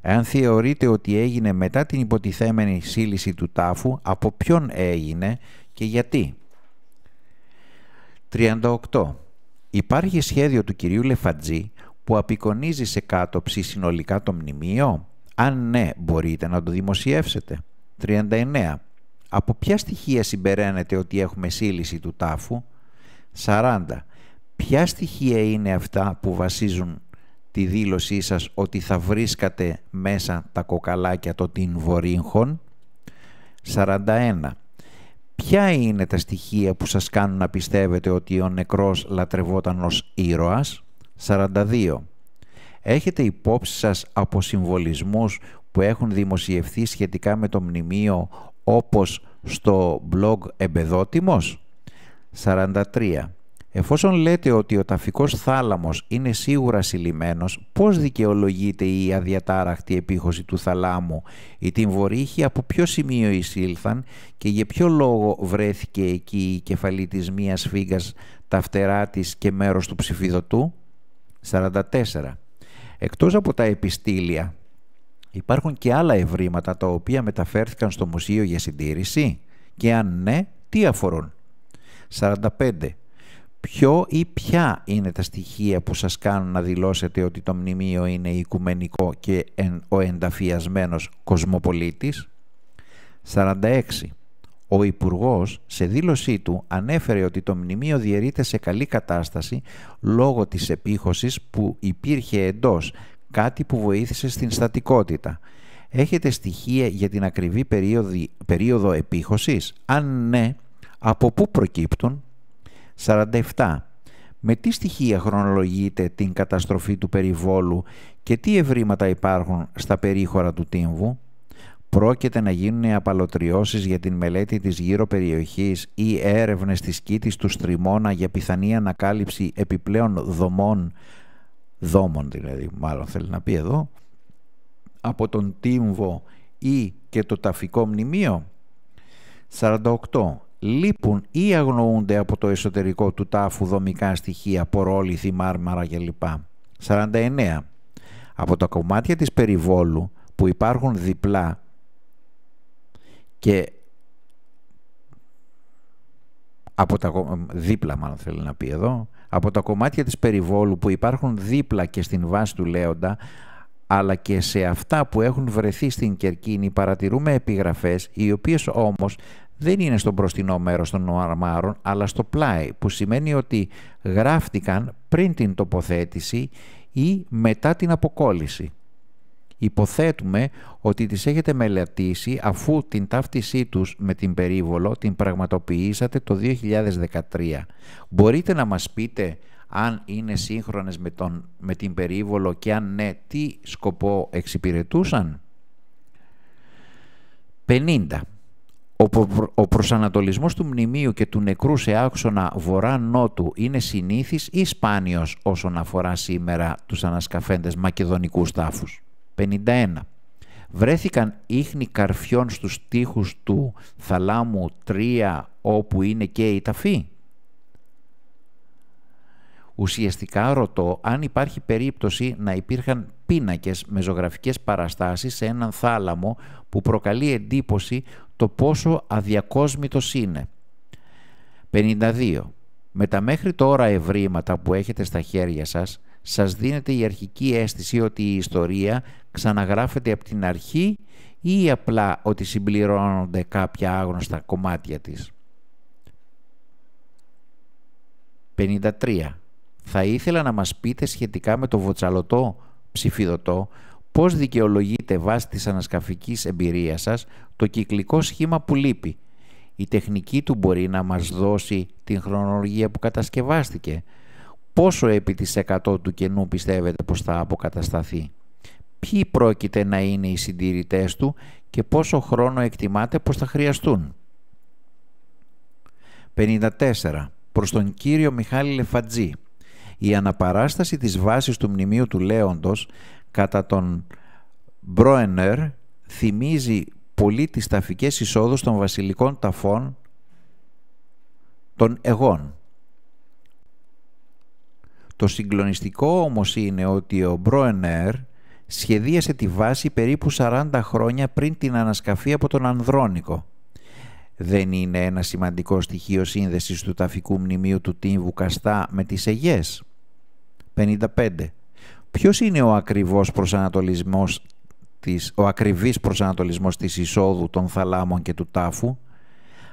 Εάν θεωρείτε ότι έγινε μετά την υποτιθέμενη σύλληση του τάφου, από ποιον έγινε και γιατί. 38. Υπάρχει σχέδιο του κυρίου Λεφαντζή που απεικονίζει σε κάτωψη συνολικά το μνημείο. Αν ναι, μπορείτε να το δημοσιεύσετε. 39. Από ποια στοιχεία συμπεραίνετε ότι έχουμε σύλληση του τάφου. 40. Ποια στοιχεία είναι αυτά που βασίζουν τη δήλωσή σας ότι θα βρίσκατε μέσα τα κοκαλάκια των τυνβορύγχων 41. Ποια είναι τα στοιχεία που σας κάνουν να πιστεύετε ότι ο νεκρός λατρευόταν ως ήρωας. 42. Έχετε υπόψη σας από συμβολισμούς που έχουν δημοσιευθεί σχετικά με το μνημείο όπως στο blog «Εμπεδότιμος» 43. Εφόσον λέτε ότι ο ταφικός θάλαμος είναι σίγουρα συλλημένος, πώς δικαιολογείται η αδιατάραχτη επίχωση του θαλάμου, ή την βορύχη, από ποιο σημείο εισήλθαν και για ποιο λόγο βρέθηκε εκεί η κεφαλή της μίας φύγας, τα φτερά της και μέρος του ψηφιδωτού. 44. Εκτός από τα επιστήλια, υπάρχουν και άλλα ευρήματα τα οποία μεταφέρθηκαν στο μουσείο για συντήρηση και αν ναι, τι αφορούν. 45. Ποιο ή ποια είναι τα στοιχεία που σας κάνουν να δηλώσετε ότι το μνημείο είναι οικουμενικό και ο ενταφιασμένος κοσμοπολίτης. 46. Ο Υπουργός σε δήλωσή του ανέφερε ότι το μνημείο διαιρείται σε καλή κατάσταση λόγω της επίχωσης που υπήρχε εντός, κάτι που βοήθησε στην στατικότητα. Έχετε στοιχεία για την ακριβή περίοδο, περίοδο επίχωσης? Αν ναι, από πού προκύπτουν? 47. Με τι στοιχεία χρονολογείται την καταστροφή του περιβόλου και τι ευρήματα υπάρχουν στα περίχωρα του τύμβου? Πρόκειται να γίνουν απαλωτριώσεις για την μελέτη της γύρω περιοχής ή έρευνες της κήτης του στριμώνα για πιθανή ανακάλυψη επιπλέον δομών, δόμων δηλαδή μάλλον θέλει να πει εδώ, από τον τύμβο ή και το ταφικό μνημείο. 48 λείπουν ή αγνοούνται από το εσωτερικό του τάφου δομικά στοιχεία, πορόληθη, μάρμαρα κλπ. 49. Από τα κομμάτια της περιβόλου που υπάρχουν διπλά και από τα, δίπλα μάλλον θέλει να πει εδώ, από τα κομμάτια της περιβόλου που υπάρχουν δίπλα και στην βάση του λέοντα, αλλά και σε αυτά που έχουν βρεθεί στην Κερκίνη παρατηρούμε επιγραφές οι οποίες όμως δεν είναι στο μπροστινό μέρος των αρμάρων, αλλά στο πλάι, που σημαίνει ότι γράφτηκαν πριν την τοποθέτηση ή μετά την αποκόλληση. Υποθέτουμε ότι τις έχετε μελετήσει αφού την ταύτισή τους με την περίβολο την πραγματοποιήσατε το 2013. Μπορείτε να μας πείτε αν είναι σύγχρονες με, τον, με την περίβολο και αν ναι, τι σκοπό εξυπηρετούσαν. Ο, προσανατολισμό προσανατολισμός του μνημείου και του νεκρού σε άξονα βορρά-νότου είναι συνήθις ή σπάνιος όσον αφορά σήμερα τους ανασκαφέντες μακεδονικούς τάφους. 51. Βρέθηκαν ίχνη καρφιών στους τοίχους του θαλάμου 3 όπου είναι και η ταφή. Ουσιαστικά ρωτώ αν υπάρχει περίπτωση να υπήρχαν πίνακες με ζωγραφικές παραστάσεις σε έναν θάλαμο που προκαλεί εντύπωση το πόσο αδιακόσμητος είναι. 52. Με τα μέχρι τώρα ευρήματα που έχετε στα χέρια σας, σας δίνεται η αρχική αίσθηση ότι η ιστορία ξαναγράφεται από την αρχή ή απλά ότι συμπληρώνονται κάποια άγνωστα κομμάτια της. 53. Θα ήθελα να μας πείτε σχετικά με το βοτσαλωτό ψηφιδωτό Πώς δικαιολογείτε βάσει της ανασκαφικής εμπειρίας σας το κυκλικό σχήμα που λείπει. Η τεχνική του μπορεί να μας δώσει την χρονολογία που κατασκευάστηκε. Πόσο επί της 100 του κενού πιστεύετε πως θα αποκατασταθεί. Ποιοι πρόκειται να είναι οι συντηρητές του και πόσο χρόνο εκτιμάτε πως θα χρειαστούν. 54. Προς τον κύριο Μιχάλη Λεφατζή. Η αναπαράσταση της βάσης του μνημείου του Λέοντος κατά τον Μπρόενερ θυμίζει πολύ τις ταφικές εισόδους των βασιλικών ταφών των εγών. Το συγκλονιστικό όμως είναι ότι ο Μπρόενερ σχεδίασε τη βάση περίπου 40 χρόνια πριν την ανασκαφή από τον Ανδρώνικο. Δεν είναι ένα σημαντικό στοιχείο σύνδεσης του ταφικού μνημείου του Τίμβου Καστά με τις Αιγές. 55. Ποιος είναι ο ακριβώς προσανατολισμός της, ο ακριβής προσανατολισμός της εισόδου των θαλάμων και του τάφου,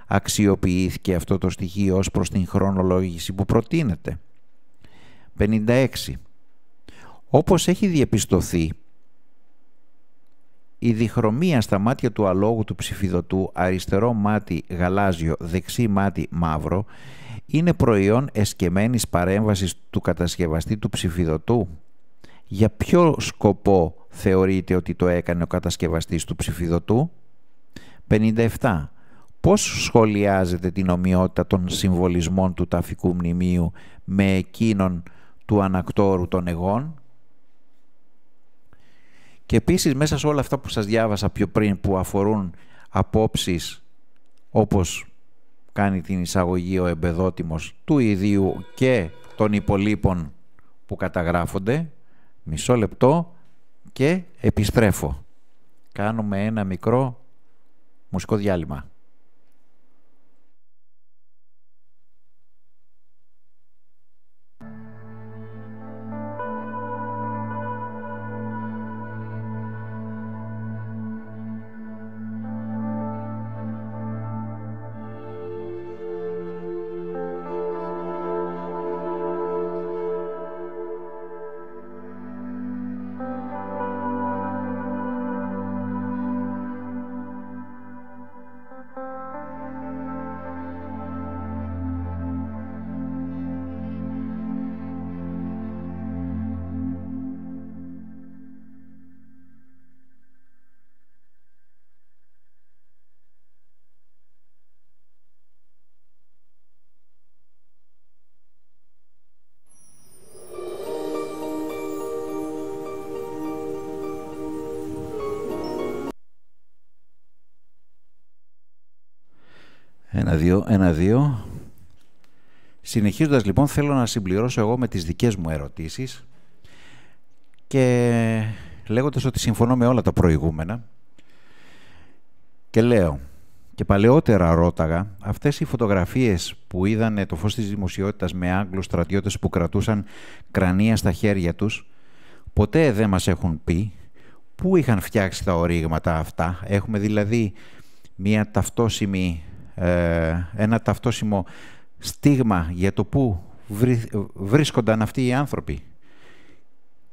αξιοποιήθηκε αυτό το στοιχείο ως προς την χρονολόγηση που προτείνεται. 56. Όπως έχει διαπιστωθεί, η διχρωμία στα μάτια του αλόγου του ψηφιδωτού, αριστερό μάτι γαλάζιο, δεξί μάτι μαύρο, είναι προϊόν εσκεμμένης παρέμβασης του κατασκευαστή του ψηφιδωτού για ποιο σκοπό θεωρείται ότι το έκανε ο κατασκευαστής του ψηφιδωτού. 57. Πώς σχολιάζεται την ομοιότητα των συμβολισμών του ταφικού μνημείου με εκείνον του ανακτόρου των εγών. Και επίσης μέσα σε όλα αυτά που σας διάβασα πιο πριν που αφορούν απόψεις όπως κάνει την εισαγωγή ο εμπεδότιμος του ιδίου και των υπολείπων που καταγράφονται μισό λεπτό και επιστρέφω. Κάνουμε ένα μικρό μουσικό διάλειμμα. δύο, ένα, δύο. Συνεχίζοντας λοιπόν θέλω να συμπληρώσω εγώ με τις δικές μου ερωτήσεις και λέγοντας ότι συμφωνώ με όλα τα προηγούμενα και λέω και παλαιότερα ρώταγα αυτές οι φωτογραφίες που είδανε το φως της δημοσιότητας με Άγγλους στρατιώτες που κρατούσαν κρανία στα χέρια τους ποτέ δεν μας έχουν πει πού είχαν φτιάξει τα ορίγματα αυτά έχουμε δηλαδή μία ταυτόσιμη ε, ένα ταυτόσιμο στίγμα για το πού βρίσκονταν αυτοί οι άνθρωποι.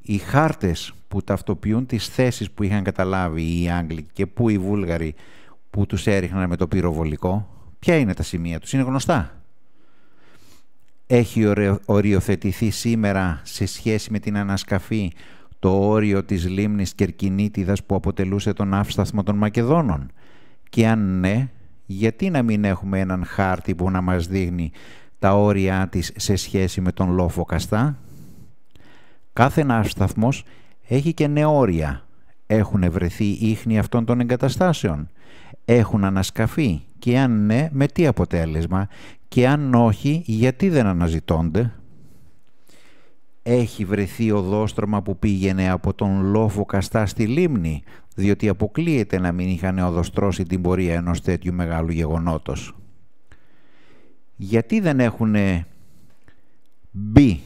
Οι χάρτες που ταυτοποιούν τις θέσεις που είχαν καταλάβει οι Άγγλοι και πού οι Βούλγαροι που τους έριχναν με το πυροβολικό, ποια είναι τα σημεία τους, είναι γνωστά. Έχει οριοθετηθεί σήμερα σε σχέση με την ανασκαφή το όριο της λίμνης Κερκινίτιδας που αποτελούσε τον αύσταθμο των Μακεδόνων. Και αν ναι, γιατί να μην έχουμε έναν χάρτη που να μας δείχνει τα όρια της σε σχέση με τον λόφο καστά. Κάθε ένα έχει και νεόρια. Έχουν βρεθεί ίχνη αυτών των εγκαταστάσεων. Έχουν ανασκαφεί και αν ναι με τι αποτέλεσμα και αν όχι γιατί δεν αναζητώνται έχει βρεθεί οδόστρωμα που πήγαινε από τον λόφο Καστά στη λίμνη, διότι αποκλείεται να μην είχαν οδοστρώσει την πορεία ενός τέτοιου μεγάλου γεγονότος. Γιατί δεν έχουν μπει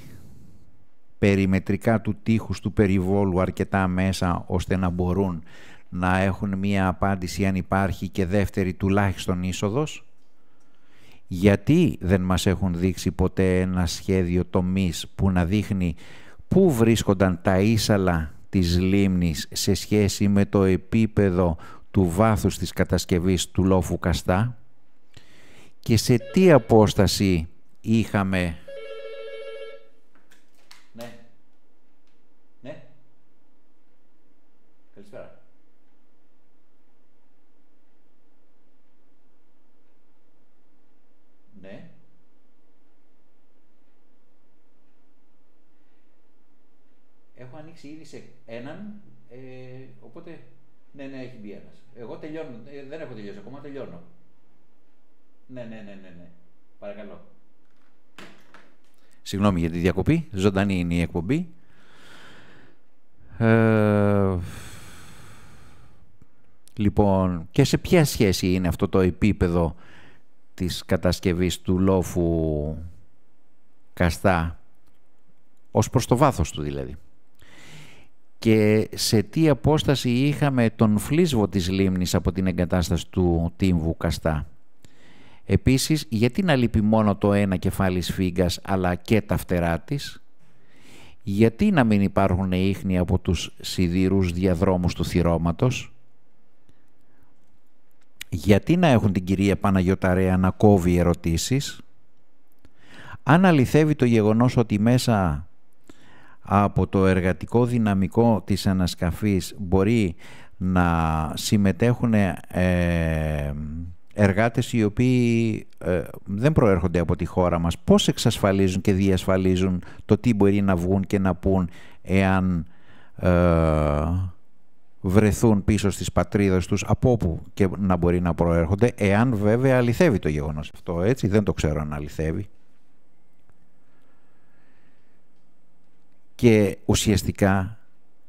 περιμετρικά του τείχους του περιβόλου αρκετά μέσα ώστε να μπορούν να έχουν μία απάντηση αν υπάρχει και δεύτερη τουλάχιστον είσοδος γιατί δεν μας έχουν δείξει ποτέ ένα σχέδιο τομής που να δείχνει πού βρίσκονταν τα ίσαλα της λίμνης σε σχέση με το επίπεδο του βάθους της κατασκευής του λόφου Καστά και σε τι απόσταση είχαμε ανοίξει έναν, ε, οπότε ναι, ναι, έχει μπει ένας. Εγώ τελειώνω. Ε, δεν έχω τελειώσει ακόμα, τελειώνω. Ναι, ναι, ναι, ναι, ναι. Παρακαλώ. Συγγνώμη για τη διακοπή. Ζωντανή είναι η εκπομπή. Ε, λοιπόν, και σε ποια σχέση είναι αυτό το επίπεδο της κατασκευής του λόφου Καστά ως προς το βάθος του δηλαδή και σε τι απόσταση είχαμε τον φλίσβο της λίμνης από την εγκατάσταση του τύμβου Καστά. Επίσης, γιατί να λείπει μόνο το ένα κεφάλι σφίγγας αλλά και τα φτερά της. Γιατί να μην υπάρχουν ίχνοι από τους σιδηρούς διαδρόμους του θυρώματος. Γιατί να έχουν την κυρία Παναγιωταρέα να κόβει ερωτήσεις. Αν αληθεύει το γεγονός ότι μέσα από το εργατικό δυναμικό της ανασκαφής μπορεί να συμμετέχουν ε, εργάτες οι οποίοι ε, δεν προέρχονται από τη χώρα μας. Πώς εξασφαλίζουν και διασφαλίζουν το τι μπορεί να βγουν και να πούν εάν ε, βρεθούν πίσω στις πατρίδες τους από όπου και να μπορεί να προέρχονται, εάν βέβαια αληθεύει το γεγονός αυτό, έτσι, δεν το ξέρω αν αληθεύει. Και ουσιαστικά,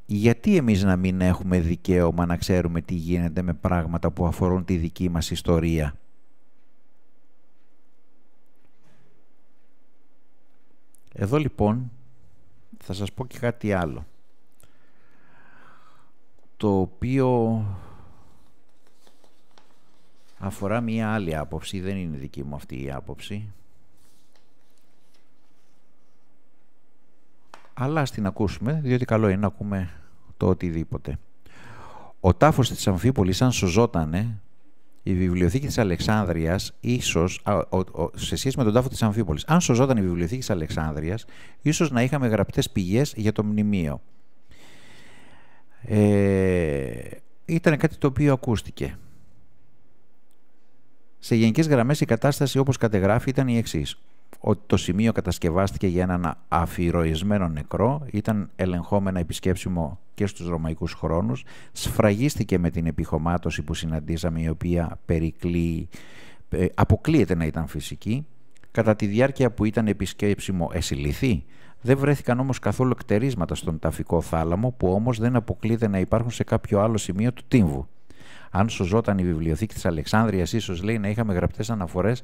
γιατί εμείς να μην έχουμε δικαίωμα να ξέρουμε τι γίνεται με πράγματα που αφορούν τη δική μας ιστορία. Εδώ λοιπόν θα σας πω και κάτι άλλο το οποίο αφορά μία άλλη άποψη, δεν είναι δική μου αυτή η άποψη αλλά ας την ακούσουμε, διότι καλό είναι να ακούμε το οτιδήποτε. Ο τάφος της Αμφίπολης, αν σωζότανε, η βιβλιοθήκη της Αλεξάνδρειας, ίσως, σε σχέση με τον τάφο της Αμφίπολης, αν σωζόταν η βιβλιοθήκη της Αλεξάνδρειας, ίσως να είχαμε γραπτές πηγές για το μνημείο. Ε, ήταν κάτι το οποίο ακούστηκε. Σε γενικές γραμμές η κατάσταση όπως κατεγράφει ήταν η εξής ότι το σημείο κατασκευάστηκε για έναν αφιερωισμένο νεκρό, ήταν ελεγχόμενα επισκέψιμο και στους ρωμαϊκούς χρόνους, σφραγίστηκε με την επιχομάτωση που συναντήσαμε, η οποία περικλεί, ε, αποκλείεται να ήταν φυσική, κατά τη διάρκεια που ήταν επισκέψιμο εσυλήθη. Δεν βρέθηκαν όμως καθόλου εκτερίσματα στον ταφικό θάλαμο, που όμως δεν αποκλείεται να υπάρχουν σε κάποιο άλλο σημείο του τύμβου. Αν σωζόταν η βιβλιοθήκη της Αλεξάνδρειας, ίσως λέει να είχαμε γραπτές αναφορές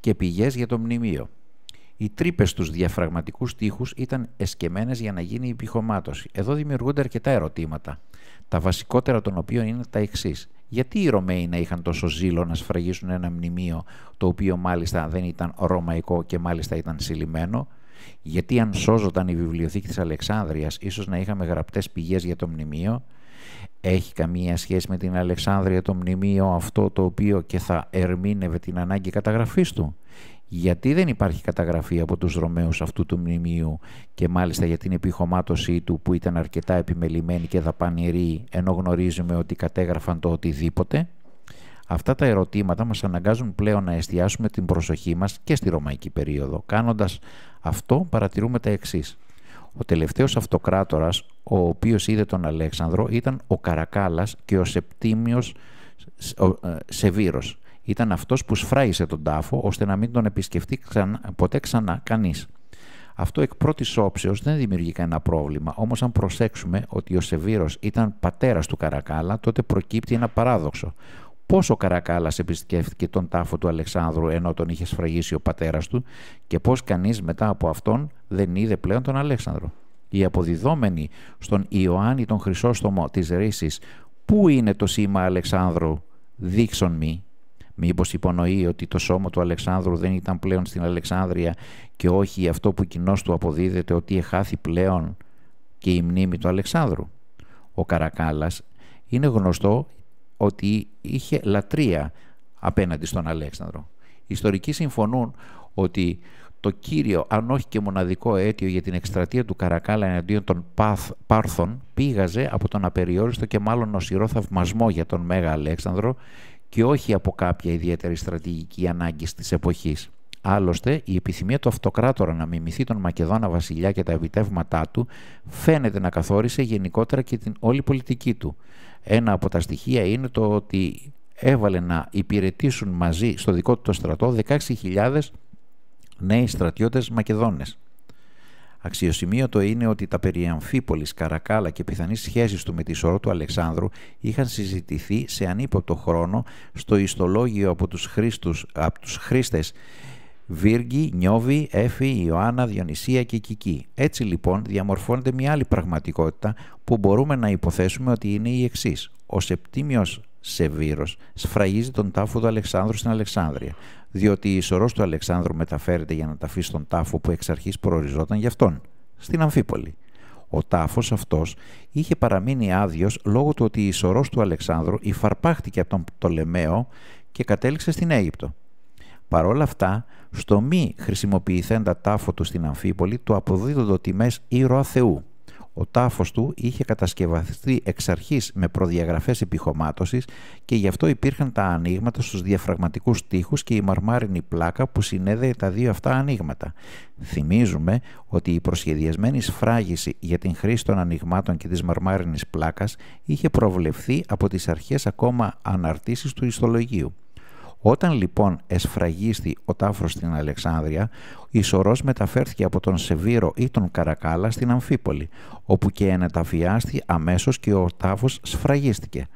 και πηγές για το μνημείο. Οι τρύπες στους διαφραγματικούς τοίχου ήταν εσκεμμένες για να γίνει η επιχωμάτωση. Εδώ δημιουργούνται αρκετά ερωτήματα. Τα βασικότερα των οποίων είναι τα εξής. Γιατί οι Ρωμαίοι να είχαν τόσο ζήλο να σφραγίσουν ένα μνημείο το οποίο μάλιστα δεν ήταν ρωμαϊκό και μάλιστα ήταν συλλημένο. Γιατί αν σώζονταν η βιβλιοθήκη της Αλεξάνδρειας ίσως να είχαμε γραπτές πηγές για το μνημείο. Έχει καμία σχέση με την Αλεξάνδρεια το μνημείο αυτό το οποίο και θα ερμήνευε την ανάγκη καταγραφής του γιατί δεν υπάρχει καταγραφή από τους Ρωμαίους αυτού του μνημείου και μάλιστα για την επιχωμάτωσή του που ήταν αρκετά επιμελημένη και δαπανηρή ενώ γνωρίζουμε ότι κατέγραφαν το οτιδήποτε. Αυτά τα ερωτήματα μας αναγκάζουν πλέον να εστιάσουμε την προσοχή μας και στη ρωμαϊκή περίοδο. Κάνοντας αυτό παρατηρούμε τα εξής. Ο τελευταίος αυτοκράτορας, ο οποίος είδε τον Αλέξανδρο, ήταν ο Καρακάλας και ο Σεπτίμιος ε, Σεβίρος ήταν αυτός που σφράγισε τον τάφο ώστε να μην τον επισκεφτεί ξανά, ποτέ ξανά κανείς. Αυτό εκ πρώτης όψεως δεν δημιουργεί κανένα πρόβλημα, όμως αν προσέξουμε ότι ο Σεβίρο ήταν πατέρας του Καρακάλα, τότε προκύπτει ένα παράδοξο. Πώ ο Καρακάλας επισκέφθηκε τον τάφο του Αλεξάνδρου ενώ τον είχε σφραγίσει ο πατέρας του, και πώς κανείς μετά από αυτόν δεν είδε πλέον τον Αλέξανδρο. Οι αποδιδόμενη στον Ιωάννη τον Χρυσόστομο της Ρήσης, πού είναι το σήμα Αλεξάνδρου, δείξον μη, Μήπως υπονοεί ότι το σώμα του Αλεξάνδρου δεν ήταν πλέον στην Αλεξάνδρεια και όχι αυτό που κοινό του αποδίδεται ότι εχάθη πλέον και η μνήμη του Αλεξάνδρου. Ο Καρακάλας είναι γνωστό ότι είχε λατρεία απέναντι στον Αλέξανδρο. Οι ιστορικοί συμφωνούν ότι το κύριο, αν όχι και μοναδικό αίτιο για την εκστρατεία του Καρακάλα εναντίον των Πάρθων πήγαζε από τον απεριόριστο και μάλλον νοσηρό θαυμασμό για τον Μέγα Αλέξανδρο και όχι από κάποια ιδιαίτερη στρατηγική ανάγκης της εποχής. Άλλωστε, η επιθυμία του αυτοκράτορα να μιμηθεί τον Μακεδόνα βασιλιά και τα επιτεύγματά του φαίνεται να καθόρισε γενικότερα και την όλη πολιτική του. Ένα από τα στοιχεία είναι το ότι έβαλε να υπηρετήσουν μαζί στο δικό του το στρατό 16.000 νέοι στρατιώτες Μακεδόνες. Αξιοσημείωτο είναι ότι τα περί Αμφίπολης, Καρακάλα και πιθανής σχέσεις του με τη σωρό του Αλεξάνδρου είχαν συζητηθεί σε ανίποτο χρόνο στο ιστολόγιο από τους, Χρήστους, από τους χρήστες Βίργη, Νιώβη, Έφη, Ιωάννα, Διονυσία και Κική. Έτσι λοιπόν διαμορφώνεται μια άλλη πραγματικότητα που μπορούμε να υποθέσουμε ότι είναι η εξής. Ο Σεπτίμιος Σεβίρος σφραγίζει τον τάφο του Αλεξάνδρου στην Αλεξάνδρεια, διότι η ισορρός του Αλεξάνδρου μεταφέρεται για να ταφεί στον τάφο που εξ αρχής προοριζόταν για αυτόν, στην Αμφίπολη. Ο τάφος αυτός είχε παραμείνει άδειος λόγω του ότι η ισορρός του Αλεξάνδρου υφαρπάχτηκε από τον Πτολεμαίο και κατέληξε στην Αίγυπτο. όλα αυτά, στο μη χρησιμοποιηθέντα τάφο του στην Αμφίπολη του αποδίδονται τιμές ήρωα Θεού. Ο τάφος του είχε κατασκευαστεί εξ αρχής με προδιαγραφές επιχωμάτωσης και γι' αυτό υπήρχαν τα ανοίγματα στους διαφραγματικούς τοίχους και η μαρμάρινη πλάκα που συνέδεε τα δύο αυτά ανοίγματα. Θυμίζουμε ότι η προσχεδιασμένη σφράγιση για την χρήση των ανοιγμάτων και της μαρμάρινης πλάκας είχε προβλεφθεί από τις αρχές ακόμα αναρτήσεις του ιστολογίου. Όταν λοιπόν εσφραγίστη ο τάφρος στην Αλεξάνδρεια, η σωρός μεταφέρθηκε από τον Σεβίρο ή τον Καρακάλα στην Αμφίπολη, όπου και ενεταφιάστη αμέσως και ο τάφος σφραγίστηκε.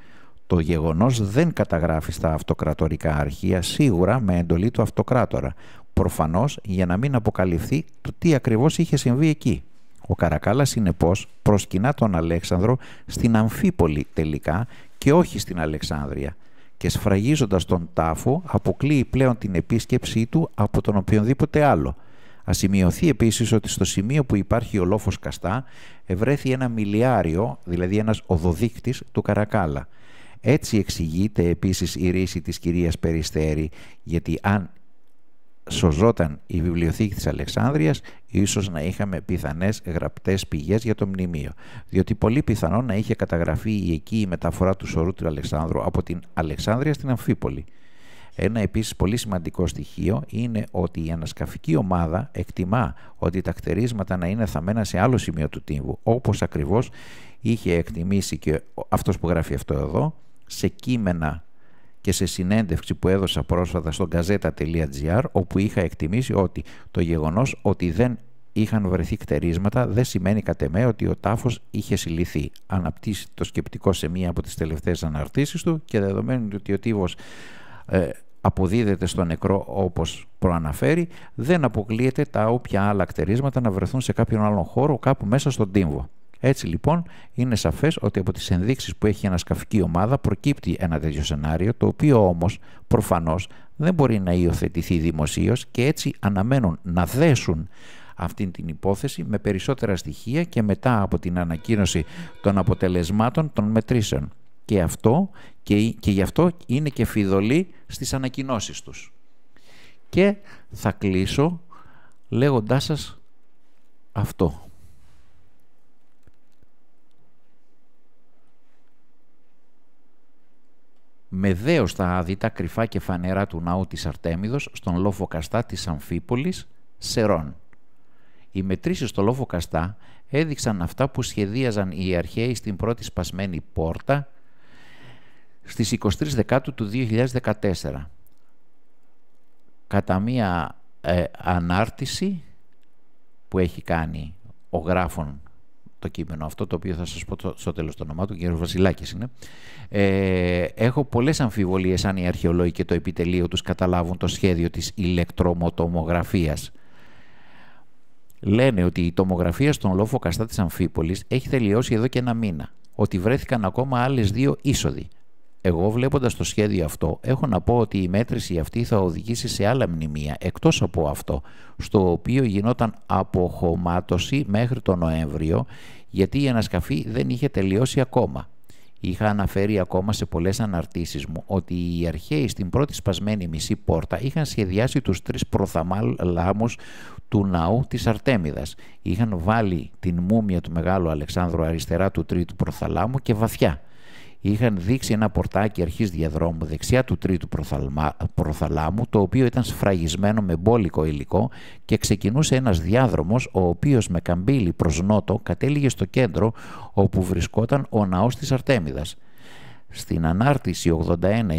Το γεγονός δεν καταγράφει στα αυτοκρατορικά αρχεία σίγουρα με εντολή του αυτοκράτορα, προφανώς για να μην αποκαλυφθεί το τι ακριβώς είχε συμβεί εκεί. Ο Καρακάλας συνεπώς προσκυνά τον Αλέξανδρο στην Αμφίπολη τελικά και όχι στην Αλεξάνδρεια και σφραγίζοντας τον τάφο αποκλείει πλέον την επίσκεψή του από τον οποιονδήποτε άλλο. Α σημειωθεί επίσης ότι στο σημείο που υπάρχει ο λόφος Καστά ευρέθη ένα μιλιάριο, δηλαδή ένας οδοδείκτης του Καρακάλα. Έτσι εξηγείται επίσης η ρίση της κυρίας Περιστέρη, γιατί αν σωζόταν η βιβλιοθήκη της Αλεξάνδρειας, ίσως να είχαμε πιθανές γραπτές πηγές για το μνημείο, διότι πολύ πιθανό να είχε καταγραφεί η εκεί η μεταφορά του σωρού του Αλεξάνδρου από την Αλεξάνδρεια στην Αμφίπολη. Ένα επίσης πολύ σημαντικό στοιχείο είναι ότι η ανασκαφική ομάδα εκτιμά ότι τα κτερίσματα να είναι θαμμένα σε άλλο σημείο του τύμβου, όπως ακριβώς είχε εκτιμήσει και αυτός που γράφει αυτό εδώ, σε κείμενα και σε συνέντευξη που έδωσα πρόσφατα στο gazeta.gr όπου είχα εκτιμήσει ότι το γεγονός ότι δεν είχαν βρεθεί κτερίσματα δεν σημαίνει κατ' εμέ ότι ο τάφος είχε συλληθεί. Αναπτύσσει το σκεπτικό σε μία από τις τελευταίες αναρτήσεις του και δεδομένου ότι ο τύβος ε, αποδίδεται στο νεκρό όπως προαναφέρει, δεν αποκλείεται τα όποια άλλα κτερίσματα να βρεθούν σε κάποιον άλλον χώρο κάπου μέσα στον τύμβο. Έτσι λοιπόν είναι σαφές ότι από τις ενδείξεις που έχει η ανασκαφική ομάδα προκύπτει ένα τέτοιο σενάριο το οποίο όμως προφανώς δεν μπορεί να υιοθετηθεί δημοσίως και έτσι αναμένουν να δέσουν αυτή την υπόθεση με περισσότερα στοιχεία και μετά από την ανακοίνωση των αποτελεσμάτων των μετρήσεων. Και, αυτό, και, και γι' αυτό είναι και φιδωλή στις ανακοινώσεις τους. Και θα κλείσω λέγοντάς σας αυτό. με δέος τα άδυτα κρυφά και φανερά του ναού της Αρτέμιδος στον λόφο Καστά της Αμφίπολης, Σερών. Οι μετρήσεις στο λόφο Καστά έδειξαν αυτά που σχεδίαζαν οι αρχαίοι στην πρώτη σπασμένη πόρτα στις 23 Δεκάτου του 2014. Κατά μία ε, ανάρτηση που έχει κάνει ο γράφων το κείμενο αυτό, το οποίο θα σας πω στο τέλος το όνομά του, κύριος Βασιλάκης είναι. Ε, έχω πολλές αμφιβολίες αν οι αρχαιολόγοι και το επιτελείο τους καταλάβουν το σχέδιο της ηλεκτρομοτομογραφίας. Λένε ότι η τομογραφία στον λόφο Καστά της Αμφίπολης έχει τελειώσει εδώ και ένα μήνα, ότι βρέθηκαν ακόμα άλλες δύο είσοδοι. Εγώ βλέποντας το σχέδιο αυτό έχω να πω ότι η μέτρηση αυτή θα οδηγήσει σε άλλα μνημεία εκτός από αυτό στο οποίο γινόταν αποχωμάτωση μέχρι τον Νοέμβριο γιατί η ανασκαφή δεν είχε τελειώσει ακόμα. Είχα αναφέρει ακόμα σε πολλές αναρτήσεις μου ότι οι αρχαίοι στην πρώτη σπασμένη μισή πόρτα είχαν σχεδιάσει τους τρεις προθαλάμους του ναού της Αρτέμιδας. Είχαν βάλει την μούμια του Μεγάλου Αλεξάνδρου αριστερά του τρίτου προθαλάμου και βαθιά είχαν δείξει ένα πορτάκι αρχής διαδρόμου δεξιά του τρίτου προθαλάμου, το οποίο ήταν σφραγισμένο με μπόλικο υλικό και ξεκινούσε ένας διάδρομος, ο οποίος με καμπύλη προς νότο κατέληγε στο κέντρο όπου βρισκόταν ο ναός της Αρτέμιδας. Στην ανάρτηση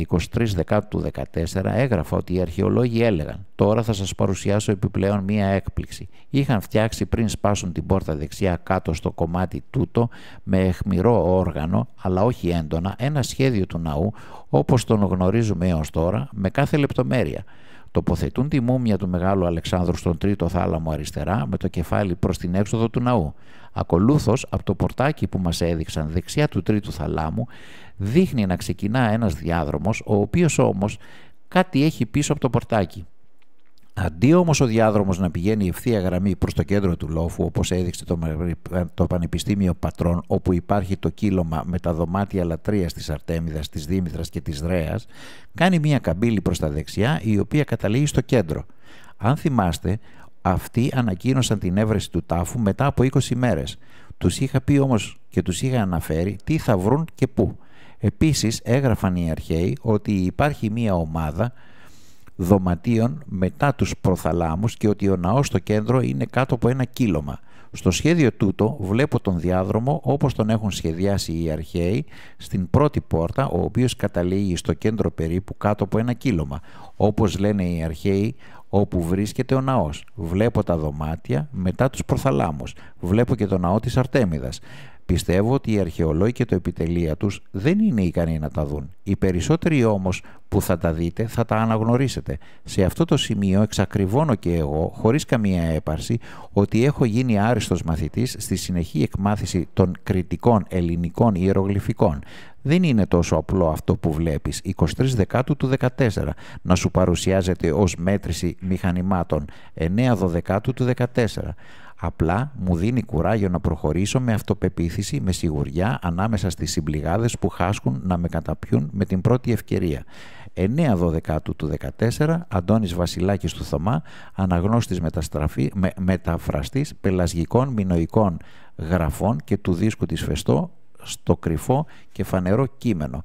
81-23 Δεκάτου 14 έγραφα ότι οι αρχαιολόγοι έλεγαν «Τώρα θα σας παρουσιάσω επιπλέον μία έκπληξη». Είχαν φτιάξει πριν σπάσουν την πόρτα δεξιά κάτω στο κομμάτι τούτο με εχμηρό όργανο, αλλά όχι έντονα, ένα σχέδιο του ναού όπως τον γνωρίζουμε έως τώρα με κάθε λεπτομέρεια. Τοποθετούν τη μούμια του Μεγάλου Αλεξάνδρου στον τρίτο θάλαμο αριστερά με το κεφάλι προς την έξοδο του ναού. Ακολούθως, από το πορτάκι που μας έδειξαν δεξιά του τρίτου θαλάμου, δείχνει να ξεκινά ένας διάδρομος, ο οποίος όμως κάτι έχει πίσω από το πορτάκι. Αντί όμως ο διάδρομος να πηγαίνει ευθεία γραμμή προς το κέντρο του λόφου, όπως έδειξε το Πανεπιστήμιο Πατρών, όπου υπάρχει το κύλωμα με τα δωμάτια λατρείας της Αρτέμιδας, της Δήμητρας και της Δρέας, κάνει μια καμπύλη προς τα δεξιά, η οποία καταλήγει στο κέντρο. Αν θυμάστε, αυτοί ανακοίνωσαν την έβρεση του τάφου μετά από 20 μέρες. Τους είχα πει όμως και τους είχα αναφέρει τι θα βρουν και πού. Επίσης έγραφαν οι αρχαίοι ότι υπάρχει μία ομάδα δωματίων μετά τους προθαλάμους και ότι ο ναός στο κέντρο είναι κάτω από ένα κύλωμα. Στο σχέδιο τούτο βλέπω τον διάδρομο όπως τον έχουν σχεδιάσει οι αρχαίοι στην πρώτη πόρτα ο οποίος καταλήγει στο κέντρο περίπου κάτω από ένα κύλωμα. Όπως λένε οι αρχαίοι όπου βρίσκεται ο ναός. Βλέπω τα δωμάτια μετά τους προθαλάμους. Βλέπω και το ναό της Αρτέμιδας. Πιστεύω ότι οι αρχαιολόγοι και το επιτελεία τους δεν είναι ικανοί να τα δουν. Οι περισσότεροι όμως που θα τα δείτε θα τα αναγνωρίσετε. Σε αυτό το σημείο εξακριβώνω και εγώ, χωρίς καμία έπαρση, ότι έχω γίνει άριστος μαθητής στη συνεχή εκμάθηση των κριτικών ελληνικών ιερογλυφικών. Δεν είναι τόσο απλό αυτό που βλέπεις. 23 Δεκάτου του 14 να σου παρουσιάζεται ως μέτρηση μηχανημάτων. 9 Δεκάτου του 14. Απλά μου δίνει κουράγιο να προχωρήσω με αυτοπεποίθηση, με σιγουριά ανάμεσα στις συμπληγάδες που χάσκουν να με καταπιούν με την πρώτη ευκαιρία. 9-12 του 14, Αντώνης Βασιλάκης του Θωμά, αναγνώστης μεταστραφή, με, μεταφραστής πελασγικών μινοϊκών γραφών και του δίσκου της Φεστό στο κρυφό και φανερό κείμενο.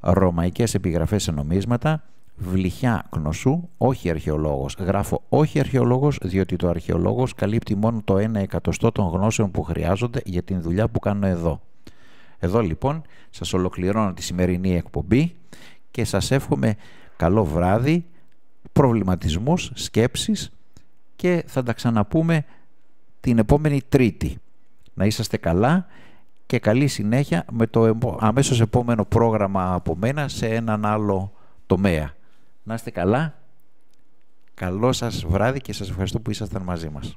Ρωμαϊκές επιγραφές σε νομίσματα, Βλυχιά γνωσού όχι αρχαιολόγος. Γράφω όχι αρχαιολόγος διότι το αρχαιολόγος καλύπτει μόνο το 1 εκατοστό των γνώσεων που χρειάζονται για την δουλειά που κάνω εδώ. Εδώ λοιπόν σας ολοκληρώνω τη σημερινή εκπομπή και σας εύχομαι καλό βράδυ, προβληματισμούς, σκέψεις και θα τα ξαναπούμε την επόμενη Τρίτη. Να είσαστε καλά και καλή συνέχεια με το αμέσως επόμενο πρόγραμμα από μένα σε έναν άλλο τομέα. Να είστε καλά. Καλό σας βράδυ και σας ευχαριστώ που ήσασταν μαζί μας.